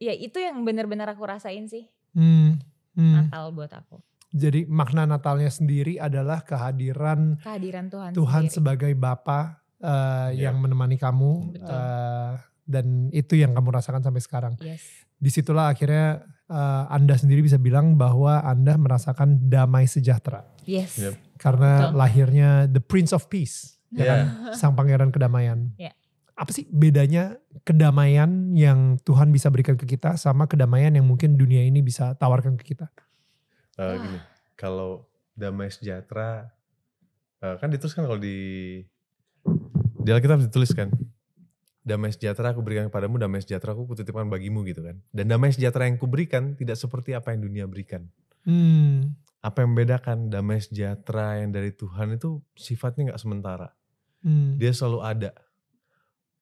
ya itu yang benar-benar aku rasain sih hmm. Hmm. Natal buat aku jadi makna Natalnya sendiri adalah kehadiran kehadiran Tuhan Tuhan sebagai Bapa uh, ya. yang menemani kamu Betul. Uh, dan itu yang kamu rasakan sampai sekarang yes disitulah akhirnya uh, Anda sendiri bisa bilang bahwa Anda merasakan damai sejahtera. Yes. Yep. Karena Betul. lahirnya The Prince of Peace, ya yeah. kan? sang pangeran kedamaian. Yeah. Apa sih bedanya kedamaian yang Tuhan bisa berikan ke kita sama kedamaian yang mungkin dunia ini bisa tawarkan ke kita? Uh, gini, kalau damai sejahtera uh, kan dituliskan kalau di di Alkitab dituliskan damai sejahtera aku berikan kepadamu, damai sejahtera aku kutitipkan bagimu gitu kan. Dan damai sejahtera yang kuberikan tidak seperti apa yang dunia berikan. Hmm. Apa yang membedakan damai sejahtera yang dari Tuhan itu sifatnya gak sementara. Hmm. Dia selalu ada.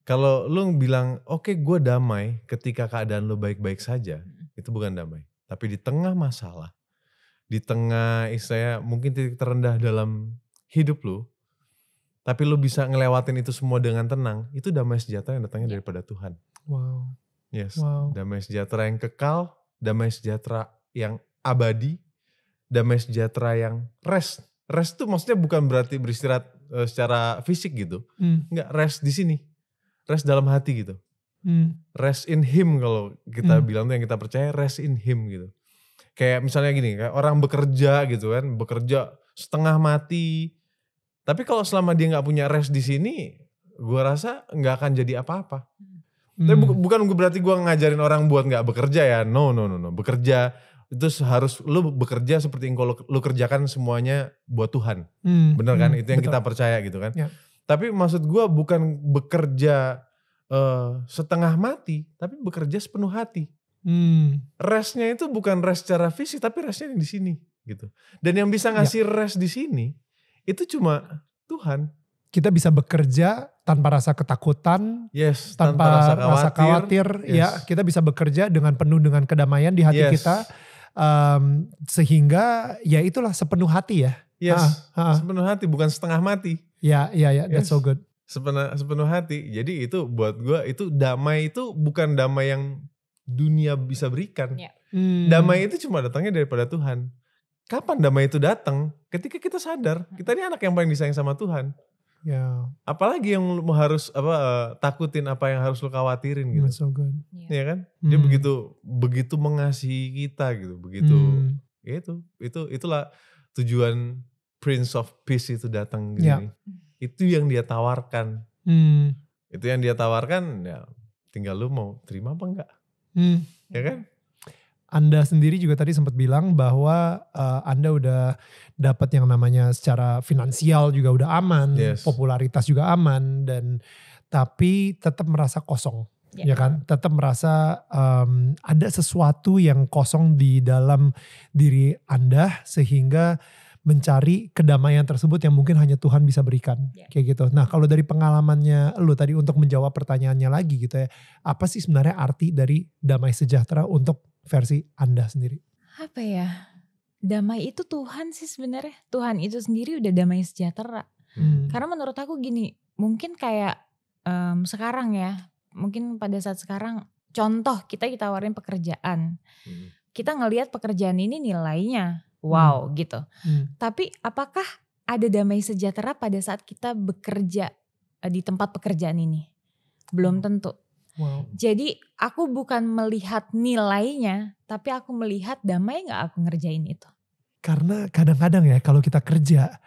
Kalau lu bilang, oke okay, gue damai ketika keadaan lu baik-baik saja, hmm. itu bukan damai. Tapi di tengah masalah, di tengah istilahnya mungkin titik terendah dalam hidup lu, tapi lu bisa ngelewatin itu semua dengan tenang, itu damai sejahtera yang datangnya iya. daripada Tuhan. Wow. Yes. Wow. Damai sejahtera yang kekal, damai sejahtera yang abadi, damai sejahtera yang rest. Rest itu maksudnya bukan berarti beristirahat eh, secara fisik gitu. Hmm. Enggak, rest di sini. Rest dalam hati gitu. Hmm. Rest in him kalau kita hmm. bilang tuh yang kita percaya rest in him gitu kayak misalnya gini kayak orang bekerja gitu kan bekerja setengah mati tapi kalau selama dia nggak punya rest di sini, gue rasa nggak akan jadi apa-apa. Hmm. Tapi bu bukan berarti gue ngajarin orang buat nggak bekerja ya. No, no, no, no. Bekerja itu harus lu bekerja seperti yang lu, lu kerjakan semuanya buat Tuhan. Hmm. Bener kan? Hmm, itu yang betul. kita percaya gitu kan. Ya. Tapi maksud gue bukan bekerja uh, setengah mati, tapi bekerja sepenuh hati. Hmm. Restnya itu bukan rest secara fisik, tapi restnya di sini gitu. Dan yang bisa ya. ngasih ya. rest di sini itu cuma Tuhan kita bisa bekerja tanpa rasa ketakutan, yes, tanpa, tanpa rasa khawatir, rasa khawatir ya, yes. ya kita bisa bekerja dengan penuh dengan kedamaian di hati yes. kita, um, sehingga ya itulah sepenuh hati ya, yes, ha, ah, ah. ha. sepenuh hati bukan setengah mati, ya ya ya, that's so good, sepenuh sepenuh hati, jadi itu buat gue itu damai itu bukan damai yang dunia bisa berikan, yeah. hmm. damai itu cuma datangnya daripada Tuhan, kapan damai itu datang? Ketika kita sadar, kita ini anak yang paling disayang sama Tuhan. Ya. Apalagi yang lu harus apa eh, takutin apa yang harus lu khawatirin gitu. That's so good. Yeah. Ya iya kan? Hmm. Dia begitu begitu mengasihi kita gitu, begitu hmm. ya itu. Itu itulah tujuan Prince of Peace itu datang gitu. Yeah. Itu yang dia tawarkan. Hmm. Itu yang dia tawarkan ya tinggal lu mau terima apa enggak. Hmm. Ya kan? Anda sendiri juga tadi sempat bilang bahwa uh, Anda udah dapat yang namanya secara finansial juga udah aman, yes. popularitas juga aman dan tapi tetap merasa kosong. Yeah. Ya kan? Tetap merasa um, ada sesuatu yang kosong di dalam diri Anda sehingga mencari kedamaian tersebut yang mungkin hanya Tuhan bisa berikan. Yeah. Kayak gitu. Nah, kalau dari pengalamannya lu tadi untuk menjawab pertanyaannya lagi gitu ya, apa sih sebenarnya arti dari damai sejahtera untuk versi Anda sendiri? Apa ya? Damai itu Tuhan sih sebenarnya. Tuhan itu sendiri udah damai sejahtera. Hmm. Karena menurut aku gini, mungkin kayak um, sekarang ya, mungkin pada saat sekarang contoh kita ditawarin pekerjaan. Hmm. Kita ngelihat pekerjaan ini nilainya wow hmm. gitu. Hmm. Tapi apakah ada damai sejahtera pada saat kita bekerja eh, di tempat pekerjaan ini? Belum hmm. tentu. Wow. Jadi aku bukan melihat nilainya, tapi aku melihat damai nggak aku ngerjain itu. Karena kadang-kadang ya kalau kita kerja,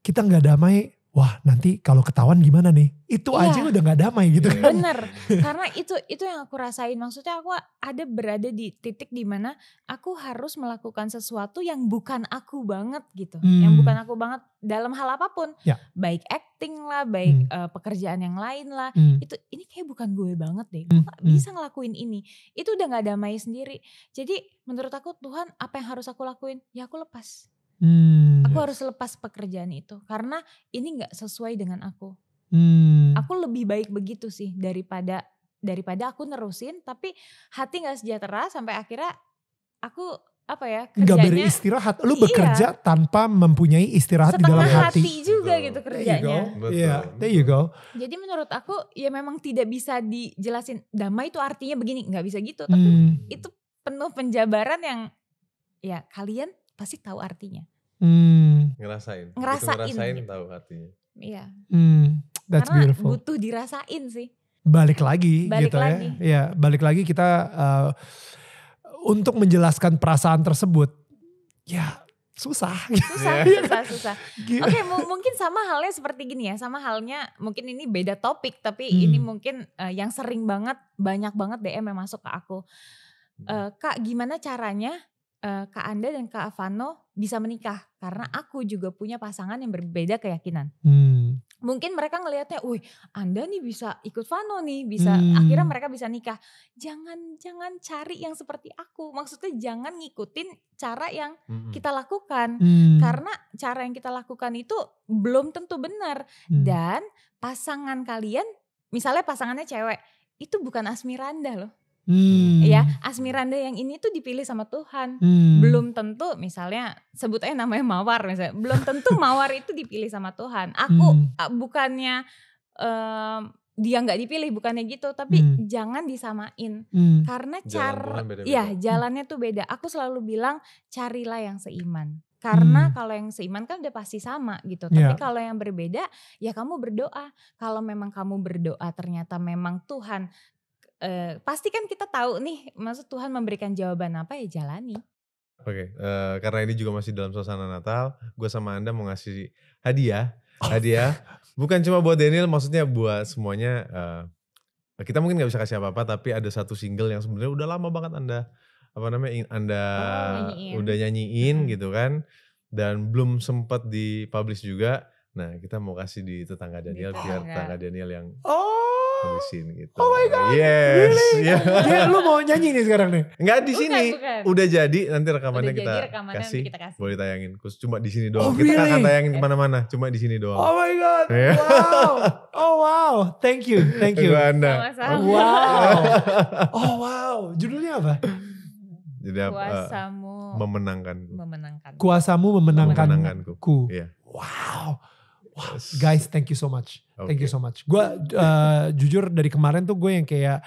kita nggak damai wah nanti kalau ketahuan gimana nih itu ya. aja udah nggak damai gitu kan bener karena itu itu yang aku rasain maksudnya aku ada berada di titik dimana aku harus melakukan sesuatu yang bukan aku banget gitu hmm. yang bukan aku banget dalam hal apapun ya. baik acting lah baik hmm. uh, pekerjaan yang lain lah hmm. itu ini kayak bukan gue banget deh hmm, gue hmm. bisa ngelakuin ini itu udah nggak damai sendiri jadi menurut aku Tuhan apa yang harus aku lakuin ya aku lepas hmm aku iya. harus lepas pekerjaan itu karena ini nggak sesuai dengan aku. Hmm. Aku lebih baik begitu sih daripada daripada aku nerusin tapi hati nggak sejahtera sampai akhirnya aku apa ya kerjanya beri istirahat. lu iya. bekerja tanpa mempunyai istirahat Setengah di dalam hati, hati juga Betul. gitu kerjanya iya yeah, there you iya, go jadi menurut aku ya memang tidak bisa dijelasin damai itu artinya begini nggak bisa gitu tapi hmm. itu penuh penjabaran yang ya kalian pasti tahu artinya Hmm. Ngerasain. Ngerasain. Itu ngerasain gitu. tahu artinya. Iya. Hmm. That's Karena beautiful. butuh dirasain sih. Balik lagi balik gitu ya. lagi. ya. Iya, balik lagi kita uh, untuk menjelaskan perasaan tersebut. Ya, susah. Susah, yeah. susah, susah. Oke, okay, mungkin sama halnya seperti gini ya. Sama halnya mungkin ini beda topik tapi hmm. ini mungkin uh, yang sering banget banyak banget DM yang masuk ke aku. Uh, Kak, gimana caranya uh, Kak Anda dan Kak Avano bisa menikah karena aku juga punya pasangan yang berbeda keyakinan. Hmm. Mungkin mereka ngelihatnya, "Wih, Anda nih bisa ikut Vano nih, bisa hmm. akhirnya mereka bisa nikah." Jangan jangan cari yang seperti aku. Maksudnya jangan ngikutin cara yang hmm. kita lakukan. Hmm. Karena cara yang kita lakukan itu belum tentu benar hmm. dan pasangan kalian misalnya pasangannya cewek, itu bukan Asmiranda loh. Hmm. Ya, Asmiranda yang ini tuh dipilih sama Tuhan. Hmm. Belum tentu misalnya sebut aja namanya Mawar misalnya. Belum tentu Mawar itu dipilih sama Tuhan. Aku hmm. bukannya um, dia nggak dipilih bukannya gitu tapi hmm. jangan disamain hmm. karena cara Jalan ya iya, hmm. jalannya tuh beda aku selalu bilang carilah yang seiman karena hmm. kalau yang seiman kan udah pasti sama gitu iya. tapi yeah. kalau yang berbeda ya kamu berdoa kalau memang kamu berdoa ternyata memang Tuhan uh, pasti kan kita tahu nih maksud Tuhan memberikan jawaban apa ya jalani. Oke, okay, uh, eh, karena ini juga masih dalam suasana Natal, gue sama Anda mau ngasih hadiah, hadiah bukan cuma buat Daniel, maksudnya buat semuanya. Uh, kita mungkin nggak bisa kasih apa-apa, tapi ada satu single yang sebenarnya udah lama banget Anda apa namanya Anda oh, udah nyanyiin hmm. gitu kan, dan belum sempat dipublish juga. Nah, kita mau kasih di tetangga Daniel, di biar tetangga Daniel yang oh sini gitu. Oh my god. Yes. Really? Yeah. Iya, yeah, lu mau nyanyi nih sekarang nih? Enggak di sini. Udah jadi nanti rekamannya kita, jadi, rekamannya kasih. kita kasih. Boleh tayangin. Cuma di sini doang. Oh, kita really? akan tayangin kemana mana Cuma di sini doang. Oh my god. Yeah. Wow. Oh wow. Thank you. Thank you. Anda. sama Wow. Oh wow. Judulnya apa? Jadi kuasamu uh, memenangkan. Kuasamu memenangkanku. memenangkanku. Iya. Wow wah guys thank you so much okay. thank you so much gue uh, jujur dari kemarin tuh gue yang kayak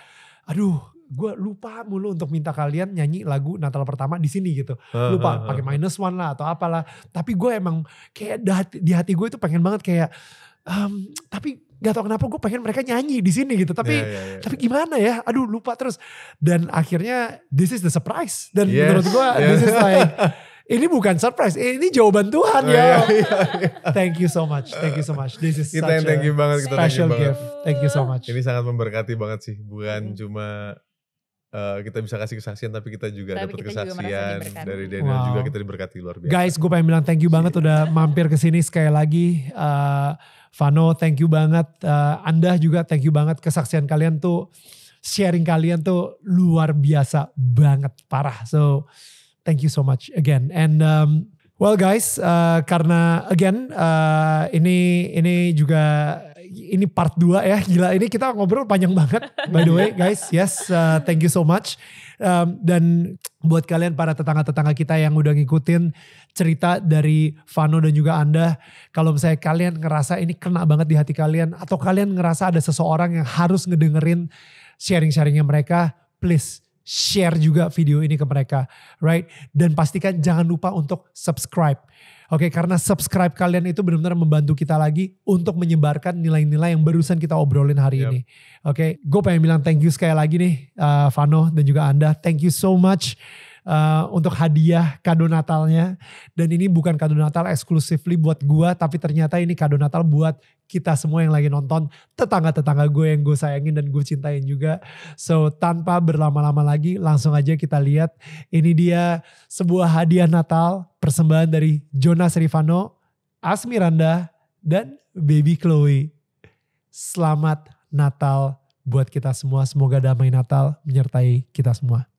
aduh gue lupa mulu untuk minta kalian nyanyi lagu Natal pertama di sini gitu lupa pakai minus one lah atau apalah tapi gue emang kayak di hati gue itu pengen banget kayak um, tapi gak tau kenapa gue pengen mereka nyanyi di sini gitu tapi yeah, yeah, yeah. tapi gimana ya aduh lupa terus dan akhirnya this is the surprise dan yes, menurut gue yeah. this is like ini bukan surprise, eh, ini jawaban Tuhan oh, iya, ya. Iya, iya, iya. Thank you so much, thank you so much. This is kita such thank you banget, kita special thank you gift. Banget. Thank you so much. Ini sangat memberkati banget sih, bukan hmm. cuma uh, kita bisa kasih kesaksian tapi kita juga dapat kesaksian juga dari Daniel wow. juga kita diberkati luar biasa. Guys, gue pengen bilang thank you banget iya. udah mampir ke sini sekali lagi. Uh, Vano, thank you banget. Uh, Anda juga thank you banget kesaksian kalian tuh sharing kalian tuh luar biasa banget parah. So Thank you so much again. And um, well guys, uh, karena again uh, ini ini juga ini part 2 ya. Gila ini kita ngobrol panjang banget. By the way guys, yes, uh, thank you so much. Um, dan buat kalian para tetangga-tetangga kita yang udah ngikutin cerita dari Vano dan juga Anda. Kalau misalnya kalian ngerasa ini kena banget di hati kalian. Atau kalian ngerasa ada seseorang yang harus ngedengerin sharing-sharingnya mereka. Please share juga video ini ke mereka, right? Dan pastikan jangan lupa untuk subscribe. Oke, okay, karena subscribe kalian itu benar-benar membantu kita lagi untuk menyebarkan nilai-nilai yang barusan kita obrolin hari yep. ini. Oke, okay, gue pengen bilang thank you sekali lagi nih, uh, Vano dan juga Anda. Thank you so much uh, untuk hadiah kado Natalnya. Dan ini bukan kado Natal eksklusifly buat gue, tapi ternyata ini kado Natal buat kita semua yang lagi nonton, tetangga-tetangga gue yang gue sayangin dan gue cintain juga. So tanpa berlama-lama lagi, langsung aja kita lihat. Ini dia sebuah hadiah Natal, persembahan dari Jonas Rivano, Asmiranda, dan Baby Chloe. Selamat Natal buat kita semua. Semoga damai Natal menyertai kita semua.